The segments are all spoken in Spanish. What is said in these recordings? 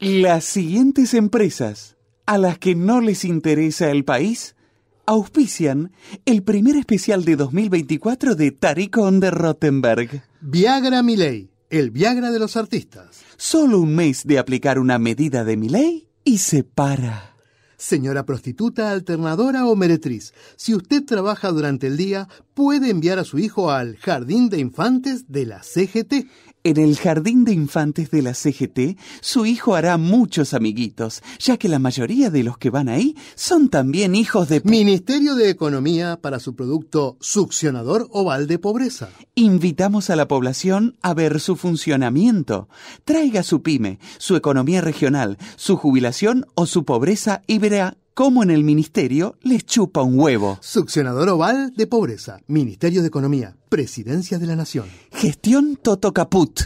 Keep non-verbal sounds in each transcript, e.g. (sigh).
Las siguientes empresas a las que no les interesa el país auspician el primer especial de 2024 de Taricón de Rottenberg. Viagra Miley, el Viagra de los artistas. Solo un mes de aplicar una medida de Miley y se para. Señora prostituta, alternadora o meretriz, si usted trabaja durante el día, puede enviar a su hijo al Jardín de Infantes de la CGT. En el jardín de infantes de la CGT, su hijo hará muchos amiguitos, ya que la mayoría de los que van ahí son también hijos de... Ministerio de Economía para su producto Succionador Oval de Pobreza. Invitamos a la población a ver su funcionamiento. Traiga su pyme, su economía regional, su jubilación o su pobreza y verá como en el ministerio les chupa un huevo. Succionador oval de pobreza. Ministerio de Economía. Presidencia de la Nación. Gestión Toto Caput.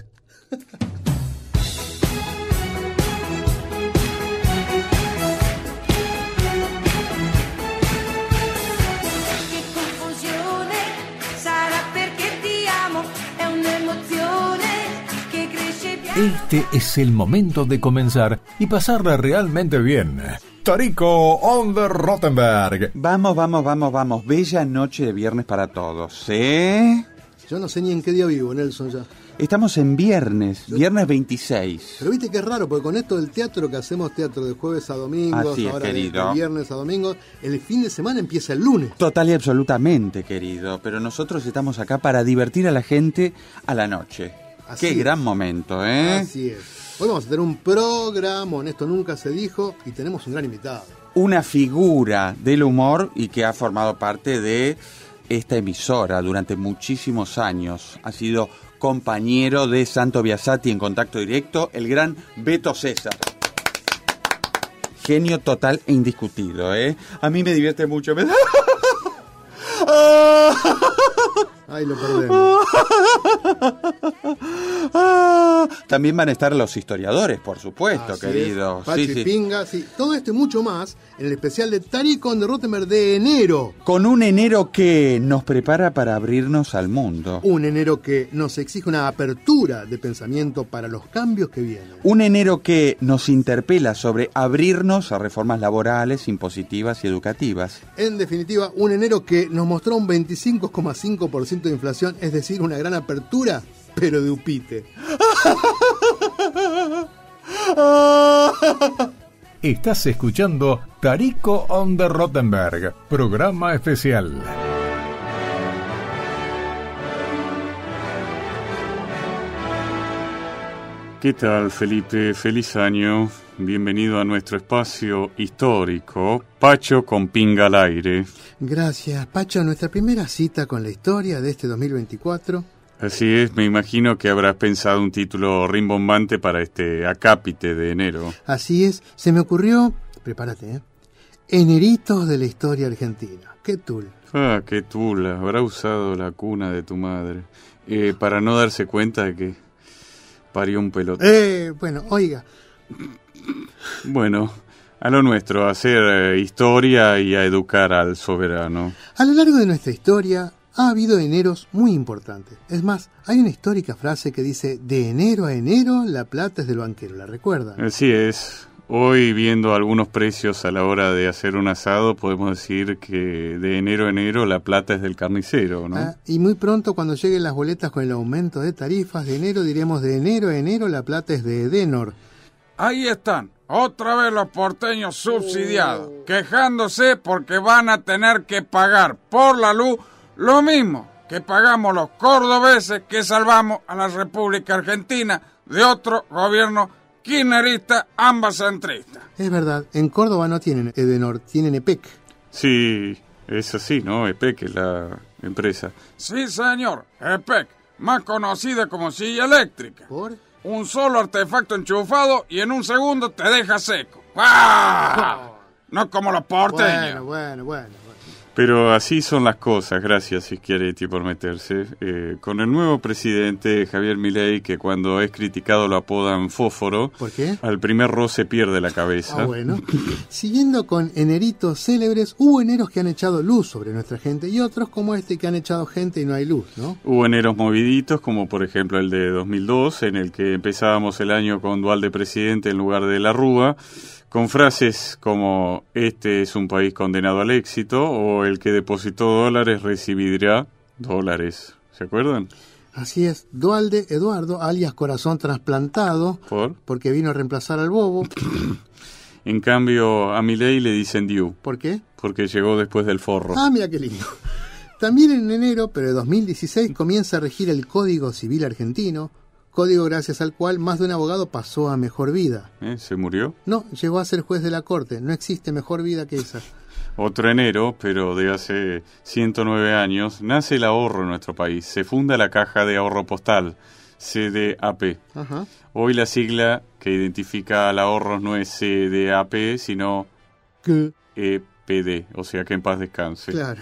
Este es el momento de comenzar y pasarla realmente bien. Tarico on the Rottenberg. Vamos, vamos, vamos, vamos. Bella noche de viernes para todos, ¿eh? Yo no sé ni en qué día vivo, Nelson, ya. Estamos en viernes, viernes 26. Pero viste que es raro, porque con esto del teatro que hacemos teatro de jueves a domingo, ahora de viernes a domingo, el fin de semana empieza el lunes. Total y absolutamente, querido. Pero nosotros estamos acá para divertir a la gente a la noche. Qué gran momento, ¿eh? Así es. Hoy vamos a tener un programa, esto nunca se dijo, y tenemos un gran invitado. Una figura del humor y que ha formado parte de esta emisora durante muchísimos años. Ha sido compañero de Santo Biasati en contacto directo, el gran Beto César genio total e indiscutido, ¿eh? A mí me divierte mucho. (laughs) Ah lo perdemos. (laughs) También van a estar los historiadores, por supuesto, queridos. Sí, sí. Pinga, sí. Todo esto y mucho más en el especial de Taricon de Rutemer de enero. Con un enero que nos prepara para abrirnos al mundo. Un enero que nos exige una apertura de pensamiento para los cambios que vienen. Un enero que nos interpela sobre abrirnos a reformas laborales, impositivas y educativas. En definitiva, un enero que nos mostró un 25,5% de inflación, es decir, una gran apertura, pero de upite. Estás escuchando Tarico on the Rottenberg, programa especial. ¿Qué tal, Felipe? Feliz año. Bienvenido a nuestro espacio histórico, Pacho con Pinga al Aire. Gracias, Pacho. Nuestra primera cita con la historia de este 2024. Así es, me imagino que habrás pensado un título rimbombante para este acápite de enero. Así es, se me ocurrió, prepárate, ¿eh? Eneritos de la historia argentina. Qué tul. Ah, qué tula. Habrá usado la cuna de tu madre eh, para no darse cuenta de que parió un pelotón. Eh, bueno, oiga, bueno, a lo nuestro, a hacer eh, historia y a educar al soberano. A lo largo de nuestra historia ha habido eneros muy importantes. Es más, hay una histórica frase que dice, de enero a enero la plata es del banquero, ¿la recuerdan? Así es. Hoy viendo algunos precios a la hora de hacer un asado, podemos decir que de enero a enero la plata es del carnicero, ah, y muy pronto cuando lleguen las boletas con el aumento de tarifas de enero, diremos de enero a enero la plata es de Edenor. Ahí están, otra vez los porteños subsidiados, quejándose porque van a tener que pagar por la luz lo mismo que pagamos los cordobeses que salvamos a la República Argentina de otro gobierno kirchnerista ambas centristas. Es verdad, en Córdoba no tienen Edenor, tienen EPEC. Sí, es así, ¿no? EPEC es la empresa. Sí, señor, EPEC, más conocida como silla eléctrica. ¿Por? un solo artefacto enchufado y en un segundo te deja seco. (laughs) No como los porteños. Bueno, bueno, bueno. Pero así son las cosas, gracias ti por meterse. Eh, con el nuevo presidente Javier Milei, que cuando es criticado lo apodan Fósforo. ¿Por qué? Al primer roce pierde la cabeza. Ah, bueno. (laughs) Siguiendo con eneritos célebres, hubo eneros que han echado luz sobre nuestra gente y otros como este que han echado gente y no hay luz, ¿no? Hubo eneros moviditos, como por ejemplo el de 2002, en el que empezábamos el año con Dual de presidente en lugar de la Rúa con frases como este es un país condenado al éxito o el que depositó dólares recibirá dólares. ¿Se acuerdan? Así es, Dualde Eduardo, alias Corazón Trasplantado, ¿Por? porque vino a reemplazar al bobo. (clears throat) en cambio, a ley le dicen Diu. ¿Por qué? Porque llegó después del forro. Ah, mira qué lindo. También en enero, pero de 2016, comienza a regir el Código Civil Argentino, código gracias al cual más de un abogado pasó a mejor vida. ¿Eh? ¿Se murió? No, llegó a ser juez de la corte. No existe mejor vida que esa. (laughs) Otro enero, pero de hace 109 años, nace el ahorro en nuestro país. Se funda la Caja de Ahorro Postal, CDAP. Ajá. Hoy la sigla que identifica al ahorro no es CDAP, sino EPD, o sea que en paz descanse. Claro.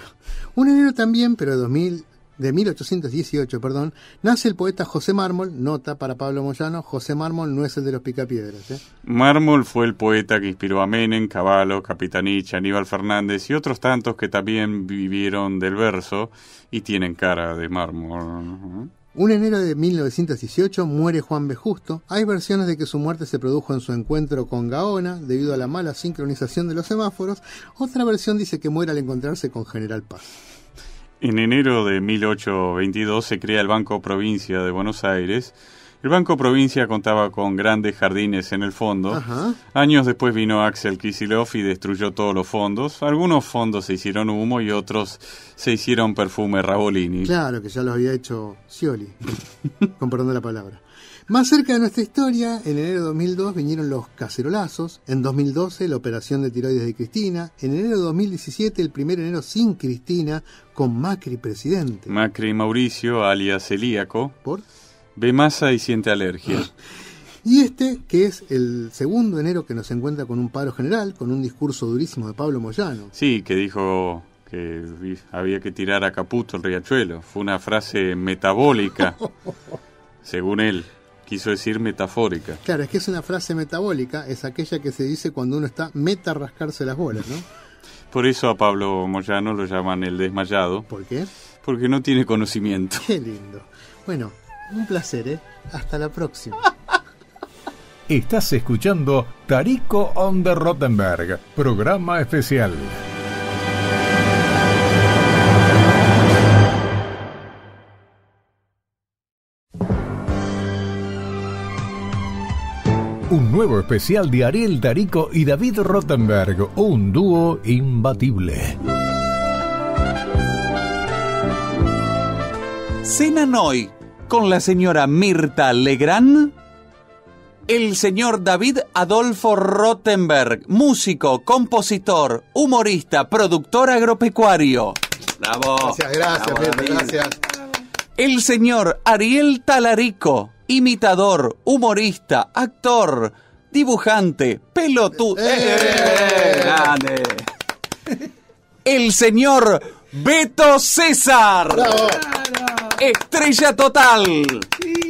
Un enero también, pero de 2000 de 1818, perdón, nace el poeta José Mármol, nota para Pablo Moyano, José Mármol no es el de los picapiedras. ¿eh? Mármol fue el poeta que inspiró a Menem, Cavallo, Capitanich, Aníbal Fernández y otros tantos que también vivieron del verso y tienen cara de mármol. Un enero de 1918 muere Juan B. Justo. Hay versiones de que su muerte se produjo en su encuentro con Gaona debido a la mala sincronización de los semáforos. Otra versión dice que muere al encontrarse con General Paz. En enero de 1822 se crea el Banco Provincia de Buenos Aires. El Banco Provincia contaba con grandes jardines en el fondo. Años después vino Axel Kisilov y destruyó todos los fondos. Algunos fondos se hicieron humo y otros se hicieron perfume Rabolini. Claro, que ya lo había hecho Scioli, (laughs) comparando la palabra. Más cerca de nuestra historia, en enero de 2002 vinieron los cacerolazos, en 2012 la operación de tiroides de Cristina, en enero de 2017 el primer enero sin Cristina, con Macri presidente. Macri Mauricio, alias celíaco. ¿Por? Ve masa y siente alergia. (laughs) Y este, que es el segundo enero que nos encuentra con un paro general, con un discurso durísimo de Pablo Moyano. Sí, que dijo que había que tirar a Caputo el riachuelo. Fue una frase metabólica, (laughs) según él quiso decir metafórica. Claro, es que es una frase metabólica, es aquella que se dice cuando uno está meta rascarse las bolas, ¿no? Por eso a Pablo Moyano lo llaman el desmayado. ¿Por qué? Porque no tiene conocimiento. Qué lindo. Bueno, un placer, ¿eh? Hasta la próxima. Estás escuchando Tarico on the Rottenberg, programa especial. un nuevo especial de Ariel Tarico y David Rottenberg, un dúo imbatible. Cena hoy con la señora Mirta Legrand? El señor David Adolfo Rottenberg, músico, compositor, humorista, productor agropecuario. Bravo. Gracias, gracias, gracias. El señor Ariel Talarico, imitador, humorista, actor, dibujante, pelotudo. Eh. Eh, eh, El señor Beto César. Estrella total.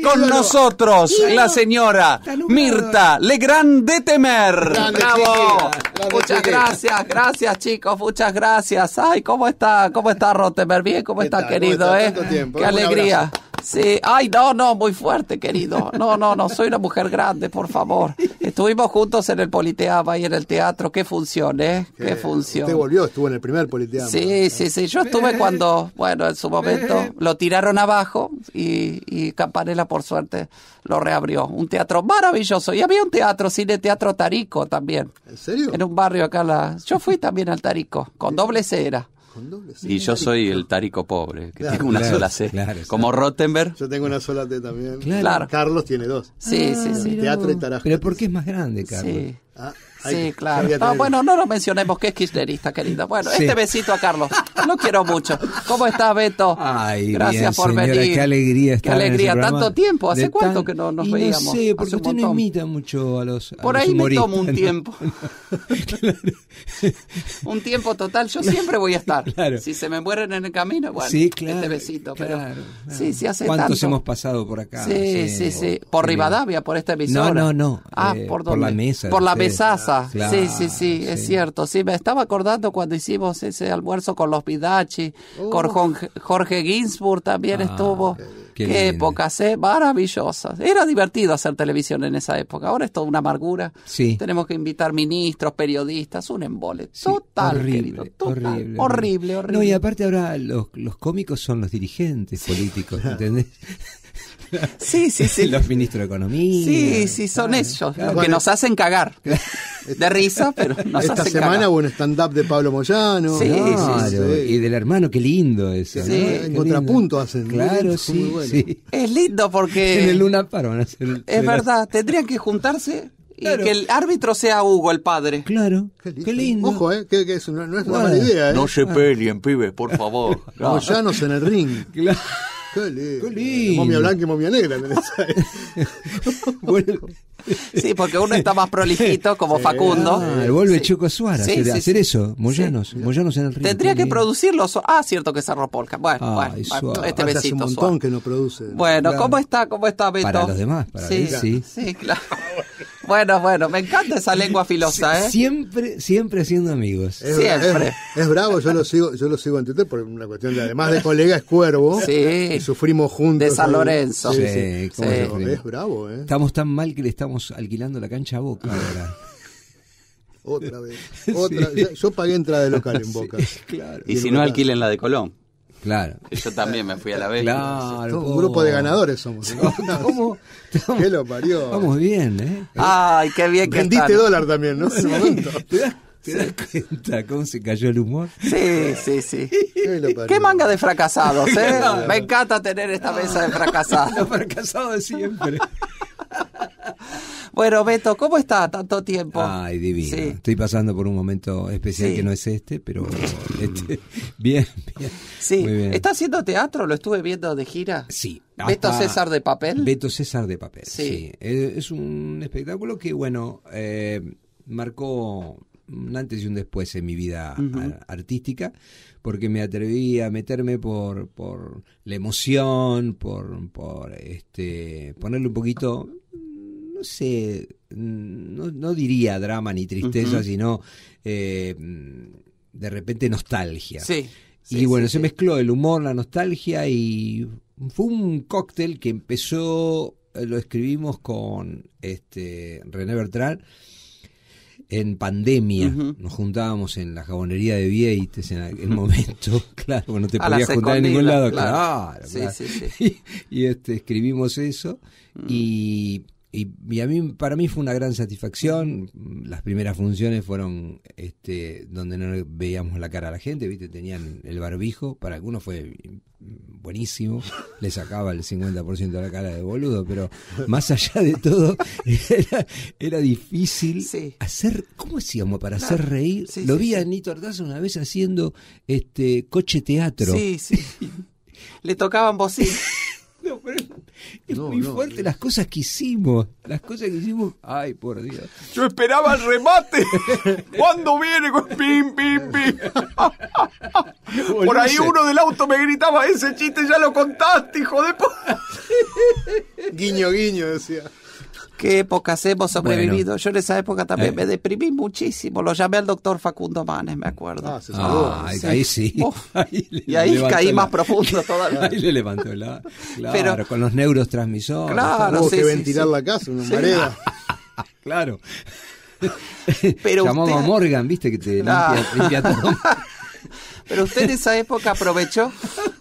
Con nosotros, la señora Mirta Legrand de Temer. muchas gracias, gracias chicos, muchas gracias. Ay, ¿cómo está? ¿Cómo está Rotemer? Bien, ¿cómo está, querido? Eh? Qué, alegría. Sí, ay, no, no, muy fuerte, querido. No, no, no, soy una mujer grande, por favor. Estuvimos juntos en el Politeama y en el teatro. Qué función, ¿eh? Qué, función. Usted volvió, estuvo en el primer Politeama. Sí, sí, sí. Yo estuve cuando, bueno, en su momento lo tiraron abajo y, Campanela por suerte, lo reabrió. Un teatro maravilloso. Y había un teatro, cine teatro Tarico también. ¿En serio? En un barrio acá. La... Yo fui también al Tarico, con doble cera. Y yo soy el tarico pobre, que tengo una sola C. como Rottenberg. Yo tengo una sola T también. Carlos tiene dos. Sí, sí, ah, sí. Teatro y Tarajo. Pero ¿por qué es más grande, Carlos? Sí. Ah. Sí, claro. bueno, no lo mencionemos que es kirchnerista, querida Bueno, este besito a Carlos. Lo quiero mucho. ¿Cómo estás, Beto? Ay, gracias por venir. Qué alegría estar Qué alegría, tanto tiempo. ¿Hace cuánto que no nos veíamos? No sé, porque usted no imita mucho a los. por ahí me tomo un tiempo. (laughs) un tiempo total. Yo siempre voy a estar. Si se me mueren en el camino, bueno, sí, este claro, este besito. Pero, Sí, sí, hace ¿Cuántos hemos pasado por acá? Sí, sí, sí. Por Rivadavia, por esta emisora. No, no, no. Ah, eh, ¿por, por la mesa. Por la mesaza sí, sí, sí, es cierto. Sí, me estaba acordando cuando hicimos ese almuerzo con los Vidachi, con Jorge Ginsburg también ah, estuvo. Qué, épocas, eh, maravillosas. Era divertido hacer televisión en esa época. Ahora es toda una amargura. Tenemos que invitar ministros, periodistas, un embole. total, horrible, horrible, horrible, No, y aparte ahora los, cómicos son los dirigentes políticos, (laughs) sí, sí, sí. (laughs) Los ministros de Economía. Sí, sí, son ellos los que nos hacen cagar. (laughs) de risa, pero Esta semana hubo un stand-up de Pablo Moyano. Sí, sí, sí, Y del hermano, qué lindo eso. ¿no? En contrapunto hacen. Claro, sí, bueno. Es lindo porque. (laughs) En el Luna hacer El... Es verdad, tendrían que juntarse y que el árbitro sea Hugo, el padre. Claro. Qué lindo. Ojo, ¿eh? Que, no es una mala idea. ¿eh? No se ah. peleen, pibes, por favor. (laughs) Moyanos en el ring. Claro. Qué lindo. Momia blanca y momia negra. (laughs) sí, porque uno está más prolijito como Facundo. Ah, vuelve sí. Chico Suárez, sí, hacer, eso, Moyanos, Moyanos en el río. Tendría que producirlo. Ah, cierto que es Polka. Bueno, bueno este besito. Hace un montón que no produce. Bueno, ¿cómo está? ¿Cómo está Beto? Para los demás, para sí, sí. Sí, claro. Bueno, bueno, me encanta esa lengua filosa, ¿eh? Siempre, siempre siendo amigos. siempre. Es, bravo, yo lo sigo, yo lo sigo en Twitter por una cuestión de además de colega es cuervo. Sí. sufrimos juntos. De San Lorenzo. Sí, sí, sí, bravo, ¿eh? Estamos tan mal que le estamos alquilando la cancha a Boca (laughs) otra vez. (laughs) yo, pagué entrada de local en Boca. (laughs) Y, si no, alquilen la de Colón. Claro. Yo también me fui a la vez. Claro. un grupo de ganadores somos. ¿eh? ¿Cómo? ¿Qué lo parió? Vamos bien, ¿eh? Ay, qué bien Vendiste dólar también, ¿no? En ese momento. ¿Te das cuenta cómo se cayó el humor? Sí, sí, sí. (laughs) Qué manga de fracasados, ¿eh? Me encanta tener esta mesa de fracasados. Los fracasados de siempre. (laughs) Bueno, Beto, ¿cómo está tanto tiempo? Ay, divino. Estoy pasando por un momento especial que no es este, pero este, bien, bien. Sí, ¿está haciendo teatro? ¿Lo estuve viendo de gira? Sí. Beto César de Papel. Beto César de Papel, sí. Es, un espectáculo que, bueno, eh, marcó un antes y un después en mi vida artística, porque me atreví a meterme por, por la emoción, por, por este, ponerle un poquito, no sé, no, diría drama ni tristeza, sino eh, de repente nostalgia. y bueno, se mezcló el humor, la nostalgia y fue un cóctel que empezó, eh, lo escribimos con este, René Bertrand en pandemia. Nos juntábamos en la jabonería de Vieites en aquel (laughs) momento. claro, no te podías juntar en ningún lado. Claro, Sí, sí, (laughs) Y, este, escribimos eso y mm. Y, a mí, para mí fue una gran satisfacción. Las primeras funciones fueron este, donde no veíamos la cara a la gente, ¿viste? Tenían el barbijo. Para algunos fue buenísimo. (laughs) Le sacaba el 50% de la cara de boludo, pero más allá de todo, (laughs) era, difícil hacer. ¿Cómo decíamos? para hacer reír? Lo vi a Nito Artaza una vez haciendo este coche teatro. Sí, sí. (laughs) Le tocaban bocina es muy fuerte eh. las cosas que hicimos. Las cosas que hicimos. Ay, por Dios. Yo esperaba el remate. (laughs) ¿Cuándo viene con pim, pim, pim? (laughs) por ahí uno del auto me gritaba: Ese chiste ya lo contaste, hijo de. (laughs) guiño, guiño, decía qué épocas hemos sobrevivido. Yo en esa época también eh. me deprimí muchísimo. Lo llamé al doctor Facundo Manes, me acuerdo. Ah, ah ahí sí. (laughs) (laughs) y ahí caí más profundo (laughs) todavía. ahí le levantó la... Claro, Pero... con los neurotransmisores. Claro, Hubo que ventilar la casa, una marea. claro. Pero a Morgan, viste, que te limpia todo. Pero usted en esa época aprovechó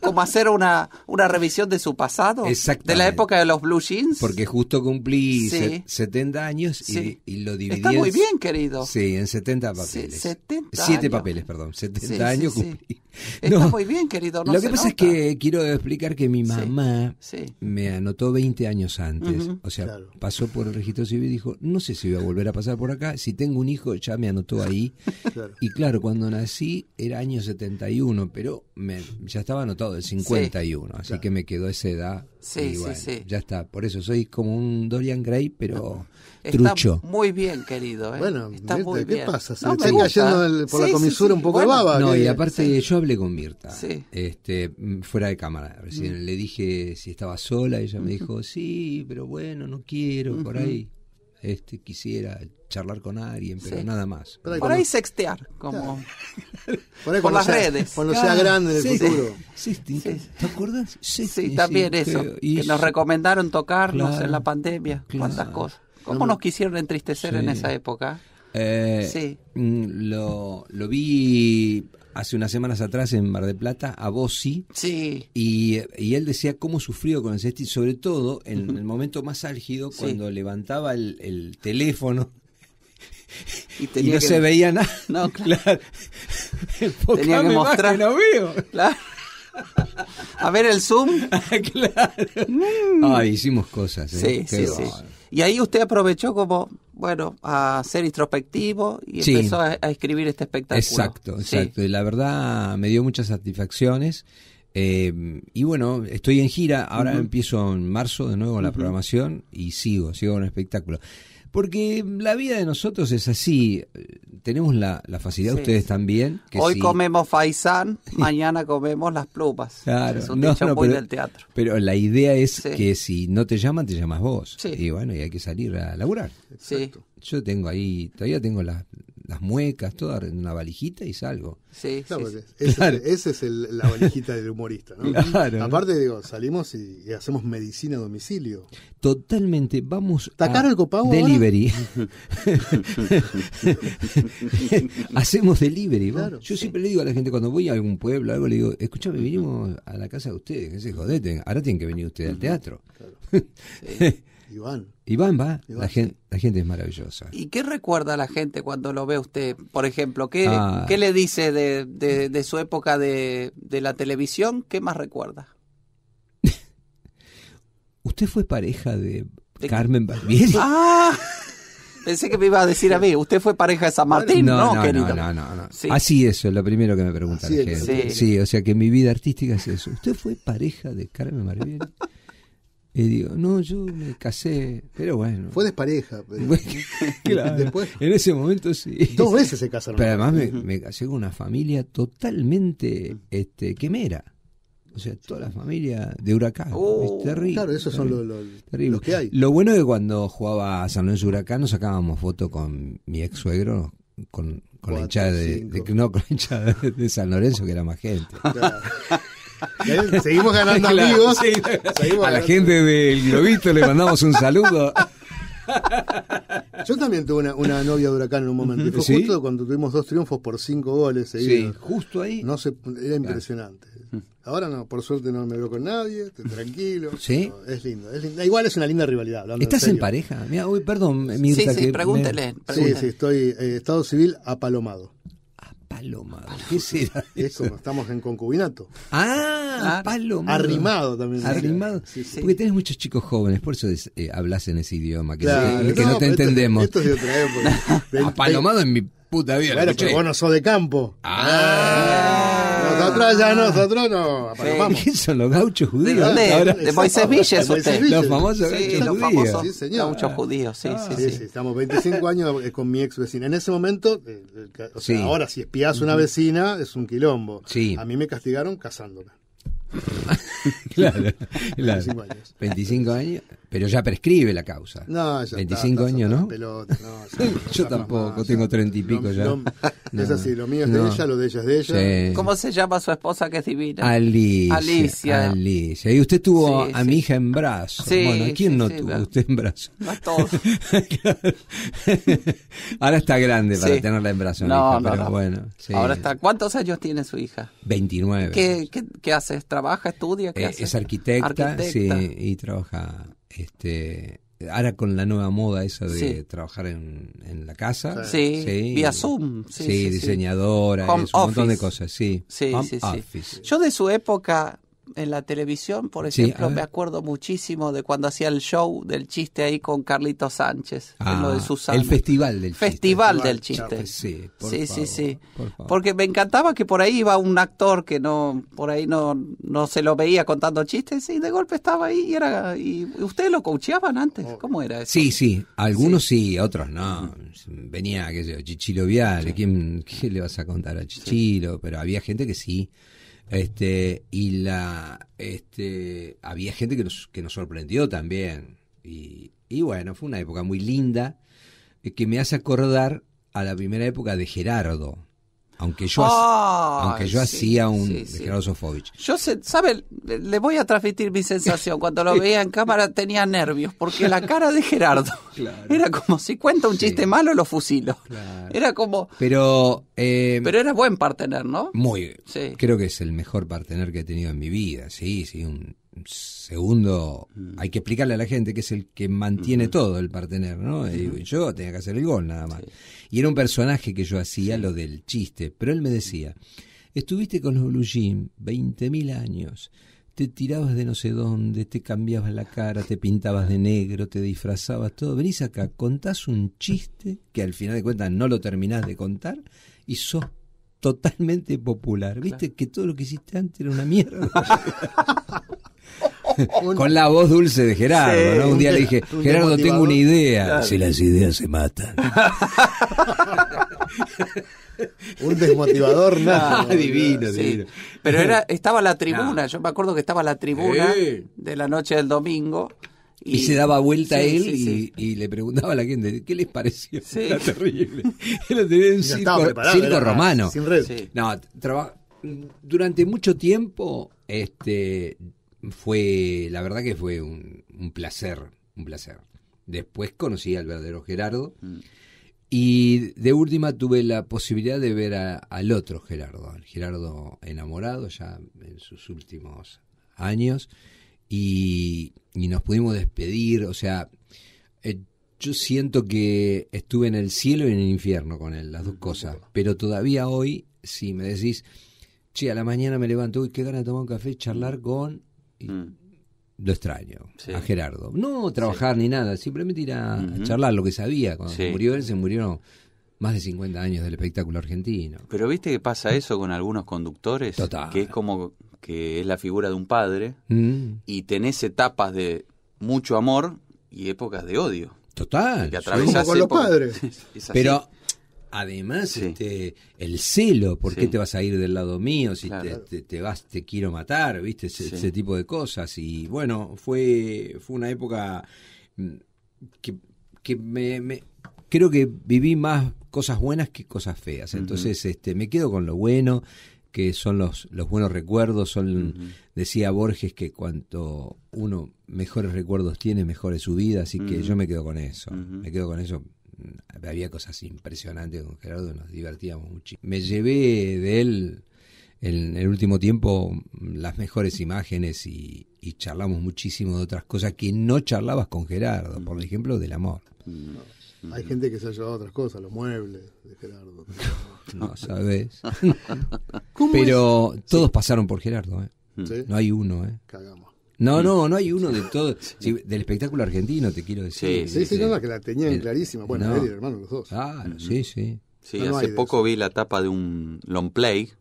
como hacer una, una revisión de su pasado. De la época de los blue jeans. Porque justo cumplí 70 años y, lo dividí. Está muy bien, querido. Sí, en 70 papeles. 70 Siete papeles, perdón. 70 años cumplí. Está muy bien, querido. lo que pasa es que quiero explicar que mi mamá me anotó 20 años antes. O sea, pasó por el registro civil y dijo, no sé si voy a volver a pasar por acá. Si tengo un hijo, ya me anotó ahí. (laughs) Y claro, cuando nací era año 71, pero ya estaba anotado 51, así que me quedó esa edad. Sí, sí, Ya está, por eso soy como un Dorian Gray, pero trucho. Muy bien, querido. ¿eh? Bueno, ¿qué pasa? Se está cayendo por la comisura un poco de baba. No, y aparte yo hablé con Mirta, este, mm, fuera de cámara. Recién mm. le dije si estaba sola, ella me dijo, sí, pero bueno, no quiero, por ahí este quisiera charlar con alguien, pero nada más. Por ahí, sextear, como por, las redes. Cuando lo sea grande en Sí. ¿te acuerdas? Sí, también eso. que nos recomendaron tocarnos en la pandemia, cuántas cosas. ¿Cómo nos quisieron entristecer en esa época? Eh, sí. Mm, lo, lo vi hace unas semanas atrás en Mar de Plata a Bossi. Sí. Y, y, él decía cómo sufrió con el sexti, sobre todo en el momento más álgido, cuando levantaba el teléfono y, no se veía nada. No, (laughs) claro. Tenía que mostrar. A ver el Zoom. (laughs) claro. Mm. hicimos cosas. ¿eh? Y ahí usted aprovechó como, bueno, a ser introspectivo y empezó a, escribir este espectáculo. Exacto, exacto. Y la verdad me dio muchas satisfacciones. Eh, y bueno, estoy en gira, ahora empiezo en marzo de nuevo la programación y sigo, sigo con el espectáculo. Porque la vida de nosotros es así. Tenemos la, facilidad, de ustedes también. Hoy comemos faisán, (laughs) mañana comemos las plumas. Claro, es un del teatro. Pero la idea es que si no te llaman, te llamas vos. Y bueno, y hay que salir a laburar. Yo tengo ahí, todavía tengo las las muecas, toda una valijita y salgo. Sí, sí, es el, la valijita del humorista, ¿no? Aparte, digo, salimos y, hacemos medicina a domicilio. Totalmente, vamos a el copago delivery. (laughs) hacemos delivery, ¿no? Yo siempre le digo a la gente cuando voy a algún pueblo, algo, le digo, escúchame, vinimos a la casa de ustedes, que se ahora tienen que venir ustedes al teatro. (laughs) Iván. va. la, gente, la, gente, es maravillosa. ¿Y qué recuerda la gente cuando lo ve usted? Por ejemplo, ¿qué, ah. le dice de, su época de, la televisión? ¿Qué más recuerda? (laughs) ¿Usted fue pareja de Carmen Barbieri? (laughs) Ah, pensé que me iba a decir a mí, usted fue pareja de San Martín, no, no, no No, no, no. Así eso es lo primero que me pregunta Sí. sí. o sea que mi vida artística es eso. ¿Usted fue pareja de Carmen Barbieri? (laughs) Y digo, no, yo me casé, pero bueno. Fue despareja. (laughs) (laughs) Después... en ese momento sí. Dos veces se casaron. Pero además me, casé con una familia totalmente este, quemera. O sea, toda la familia de Huracán. Oh, es terrible. Claro, esos son los, que hay. Lo bueno es que cuando jugaba a San Lorenzo Huracán nos sacábamos fotos con mi ex suegro, con, con la hinchada de, no, con la hinchada de San Lorenzo, que era más gente. Claro. Seguimos ganando amigos. a la gente del Globito le mandamos un saludo. Yo también tuve una, novia de huracán en un momento. Fue justo cuando tuvimos dos triunfos por cinco goles seguidos. Sí, justo ahí. No era impresionante. Ahora no, por suerte no me veo con nadie, estoy tranquilo. Sí. es, lindo, Igual es una linda rivalidad. ¿Estás en, pareja? uy, perdón, Sí, sí, pregúntele, Sí, sí, estoy eh, estado civil apalomado. Paloma. ¿Qué será? Es estamos en concubinato. Ah, palomado Arrimado también. Arrimado. Porque tenés muchos chicos jóvenes, por eso eh, hablas en ese idioma que, que no, te entendemos. Esto, es de otra época. (laughs) Palomado en mi puta vida. Claro, pero vos no sos de campo. Ah. Nosotros ya nosotros no. Sí. son los gauchos judíos? dónde? Ahora, de Moisés usted. Los famosos gauchos judíos. sí, ah, señor. judíos, sí, sí, Estamos 25 años eh, con mi ex vecina. En ese momento, eh, eh, ahora si espías una vecina es un quilombo. A mí me castigaron casándola. (laughs) claro, 25 (laughs) años. Pero ya prescribe la causa. No, ya 25 años, ¿no? (laughs) Yo tampoco, tengo 30 y pico ya. no, es así, lo mío es de ella, lo de ella es de ella. ¿Cómo se llama su esposa que es divina? Alicia. Alicia. Alicia. Y usted tuvo a mi hija en brazos. bueno, ¿quién no tuvo usted en brazos? No todos. (laughs) Ahora está grande para tenerla en brazos, no, hija, pero bueno. Ahora está. ¿Cuántos años tiene su hija? 29. ¿Qué, qué, haces? ¿Trabaja, estudia? ¿Qué eh, hace? Es arquitecta, arquitecta, sí, y trabaja este, ahora con la nueva moda esa de trabajar en, en, la casa. Sí, vía Zoom. Sí, diseñadora, un montón de cosas, sí. Home office. Yo de su época en la televisión, por ejemplo, me acuerdo muchísimo de cuando hacía el show del chiste ahí con Carlito Sánchez, lo de ah, Susana. El festival del festival del chiste. sí, sí, sí, Porque me encantaba que por ahí iba un actor que no, por ahí no, no se lo veía contando chistes y de golpe estaba ahí y era, y ustedes lo coacheaban antes, oh. ¿cómo era eso? Sí, sí, algunos sí, otros no. Venía, qué sé yo, Chichilo Vial, ¿quién, ¿qué le vas a contar a Chichilo? Pero había gente que sí este, y la este, había gente que nos, que nos sorprendió también. Y, y bueno, fue una época muy linda eh, que me hace acordar a la primera época de Gerardo, aunque yo, hacía un Gerardo Sofovich. Yo, sé, ¿sabe? Le voy a transmitir mi sensación. Cuando lo (laughs) veía en cámara tenía nervios, porque la cara de Gerardo (laughs) era como si cuenta un chiste malo, lo fusilo. Era como. Pero. Eh, pero era buen partener, ¿no? Muy. Creo que es el mejor partener que he tenido en mi vida, sí, sí. Un, segundo, mm. hay que explicarle a la gente que es el que mantiene todo el partener, ¿no? y yo tenía que hacer el gol nada más. Y era un personaje que yo hacía, lo del chiste. Pero él me decía, estuviste con los Blue veinte 20.000 años, te tirabas de no sé dónde, te cambiabas la cara, te pintabas de negro, te disfrazabas, todo. Venís acá, contás un chiste que al final de cuentas no lo terminás de contar y sos totalmente popular. Viste que todo lo que hiciste antes era una mierda. (laughs) (laughs) con la voz dulce de Gerardo, ¿no? Un día le dije, Gerardo, tengo una idea. Si las ideas se matan. (laughs) un desmotivador (laughs) nada. Ah, divino, divino. Pero era, estaba la tribuna, yo me acuerdo que estaba la tribuna de la noche del domingo. Y, se daba vuelta a él Y, le preguntaba a la gente, ¿qué les pareció? Era terrible. Era un circo, romano. Sin No, durante mucho tiempo este, fue, la verdad que fue un, placer, un placer. Después conocí al verdadero Gerardo mm. y de última tuve la posibilidad de ver al otro Gerardo, al Gerardo enamorado ya en sus últimos años y, nos pudimos despedir, o sea, eh, yo siento que estuve en el cielo y en el infierno con él, las dos mm, cosas. Pero todavía hoy, si me decís, che, a la mañana me levanto, uy, qué gana tomar un café, y charlar mm. con Mm. Lo extraño a Gerardo. No trabajar ni nada, simplemente ir a, charlar lo que sabía. Cuando se murió él, se murieron más de 50 años del espectáculo argentino. Pero viste que pasa eso con algunos conductores, que es como que es la figura de un padre mm. y tenés etapas de mucho amor y épocas de odio. Total. Que atravesas con los padres. (laughs) Pero además este, el celo, ¿por qué te vas a ir del lado mío? Si te, vas, te quiero matar, ¿viste? Ese, tipo de cosas. Y bueno, fue, fue una época mm, que, que me, creo que viví más cosas buenas que cosas feas. Entonces, este, me quedo con lo bueno que son los, los buenos recuerdos, son, decía Borges que cuanto uno mejores recuerdos tiene, mejor es su vida, así que yo me quedo con eso, me quedo con eso había cosas impresionantes con Gerardo, nos divertíamos muchísimo. Me llevé de él en el último tiempo las mejores imágenes y, charlamos muchísimo de otras cosas que no charlabas con Gerardo, por mm. ejemplo, del amor. Mm. Hay gente que se ha llevado otras cosas, los muebles de Gerardo. No, sabes. Pero todos pasaron por Gerardo, ¿eh? No hay uno, ¿eh? Cagamos. No, no, no hay uno de todo. del espectáculo argentino, te quiero decir. Sí, sí, sí, sí. que la tenían clarísima. Bueno, el hermano, los dos. Ah, sí, sí. Sí, hace poco vi la tapa de un long play,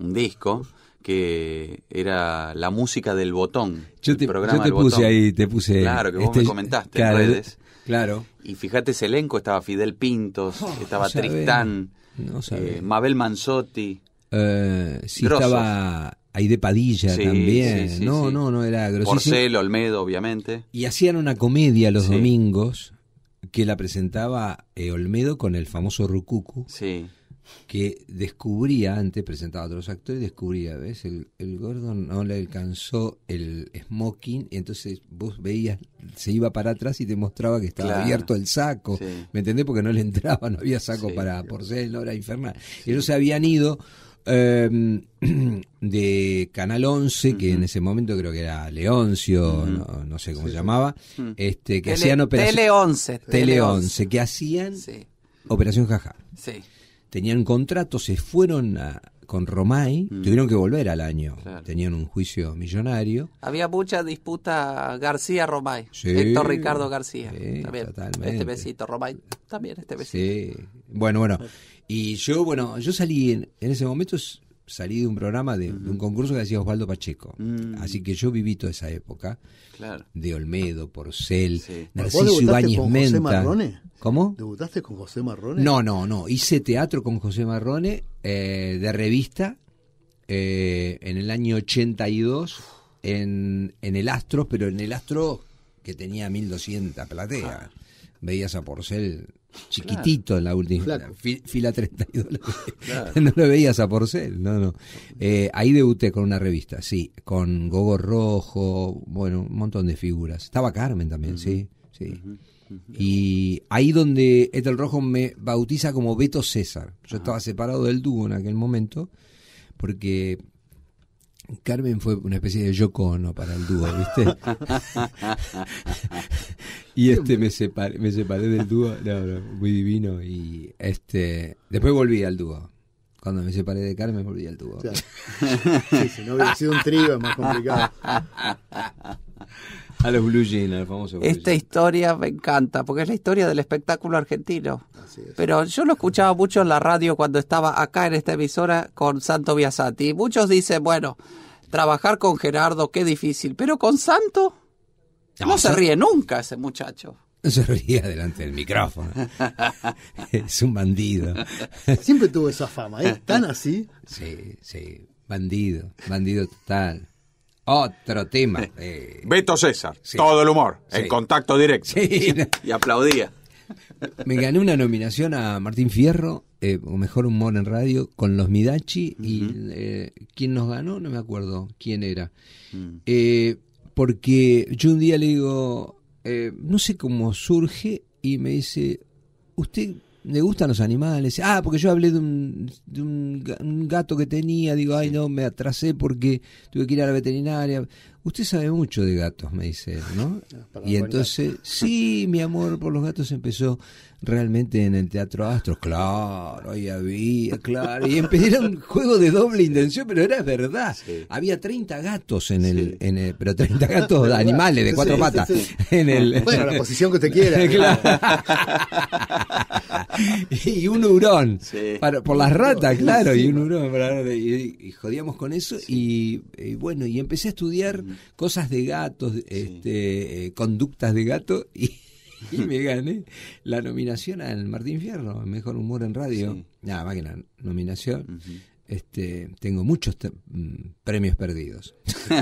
un disco, que era la música del botón. Yo te, el programa yo te puse ahí, te puse. Claro, que vos este me comentaste en redes. Claro. Y fíjate ese elenco: estaba Fidel Pintos, oh, estaba Tristán, eh, Mabel Manzotti. Eh, sí, estaba hay de Padilla también. no, no, no, era grosísimo. Porcel, Olmedo, obviamente. Y hacían una comedia los domingos que la presentaba eh, Olmedo con el famoso Rucucu. Sí. Que descubría, antes presentaba a otros actores, descubría, ¿ves? El, el gordo no le alcanzó el smoking, entonces vos veías, se iba para atrás y te mostraba que estaba abierto el saco. ¿Me entendés? Porque no le entraba, no había saco para porcel, no era infernal. Ellos se habían ido Em, (clears throat) de Canal 11, que en ese momento creo que era Leoncio, no, sé cómo se llamaba, este, que Tele, hacían operación. Tele 11. Tele 11, que hacían Operación Jaja. Tenían contratos, se fueron a, con Romay, mm. tuvieron que volver al año. Tenían un juicio millonario. Había mucha disputa García-Romay. Héctor Ricardo García. también. Este besito, Romay. También este besito. Bueno, bueno. Y yo, bueno, yo salí en ese momento, salí de un programa, de, un concurso que hacía Osvaldo Pacheco. Mm. Así que yo viví toda esa época. Claro. De Olmedo, Porcel, Narciso Ibáñez Menta. Marrone? ¿Cómo? ¿Debutaste con José Marrone? No, no, no. Hice teatro con José Marrone eh, de revista eh, en el año 82 en, en el Astro, pero en el Astro que tenía 1200 plateas. Ah. Veías a Porcel chiquitito en la última, fila 32. (laughs) (laughs) no lo veías a Porcel, no, no. Eh, ahí debuté con una revista, sí, con Gogo Rojo, bueno, un montón de figuras. Estaba Carmen también, sí, sí. Y ahí donde Ethel Rojo me bautiza como Beto César. Yo estaba separado del dúo en aquel momento, porque Carmen fue una especie de yo cono para el dúo, ¿viste? (laughs) y este me separé, me separé del dúo, muy divino. Y este después volví al dúo. Cuando me separé de Carmen volví al dúo. si (laughs) no hubiera sido un trío es más complicado. A los Blue famoso Esta historia me encanta, porque es la historia del espectáculo argentino. Pero yo lo escuchaba mucho en la radio cuando estaba acá en esta emisora con Santo Biasati. muchos dicen, bueno, trabajar con Gerardo, qué difícil. Pero con Santo no, se ríe nunca ese muchacho. No se ríe delante del micrófono. (laughs) es un bandido. Siempre tuvo esa fama, ¿eh? Tan así. Sí, sí. Bandido, bandido total. Otro tema. (laughs) Eh. Beto César, todo el humor, en el contacto directo. (laughs) Y aplaudía. (laughs) Me gané una nominación a Martín Fierro, eh, o mejor humor en radio, con los Midachi. Y eh, nos ganó, no me acuerdo quién era. Mm. Eh, porque yo un día le digo, no sé cómo surge, y me dice, usted me gustan los animales. Ah, porque yo hablé de un, un gato que tenía, digo, ay, no, me atrasé porque tuve que ir a la veterinaria usted sabe mucho de gatos, me dice ¿no? (laughs) y entonces, sí, mi amor por los gatos empezó realmente en el Teatro Astros, claro, ahí había, claro, y era un (laughs) juego de doble intención, pero era verdad, había 30 gatos en el, en el, pero 30 gatos (laughs) animales de cuatro patas, en Bueno, la posición que usted quiera. y un hurón, por las ratas, claro, y un hurón, y, jodíamos con eso, y, y bueno, y empecé a estudiar cosas de gatos, este, eh, conductas de gato (laughs) y, me gané la nominación al Martín Fierro, Mejor Humor en Radio. Nada más que la nominación este, tengo muchos mm, premios perdidos. (laughs)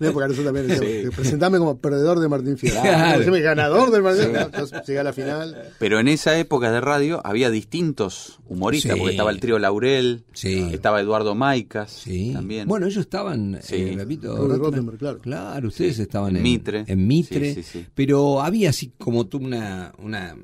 eso también presentame como perdedor de Martín Fierro. Claro. ganador del Martín Fierro. Sí. a la final. Pero en esa época de radio había distintos humoristas, porque estaba el trío Laurel, estaba Eduardo Maicas también. Bueno, ellos estaban, eh, Rottenberg, claro. claro. ustedes estaban en Mitre. En Mitre pero había así como tú una, una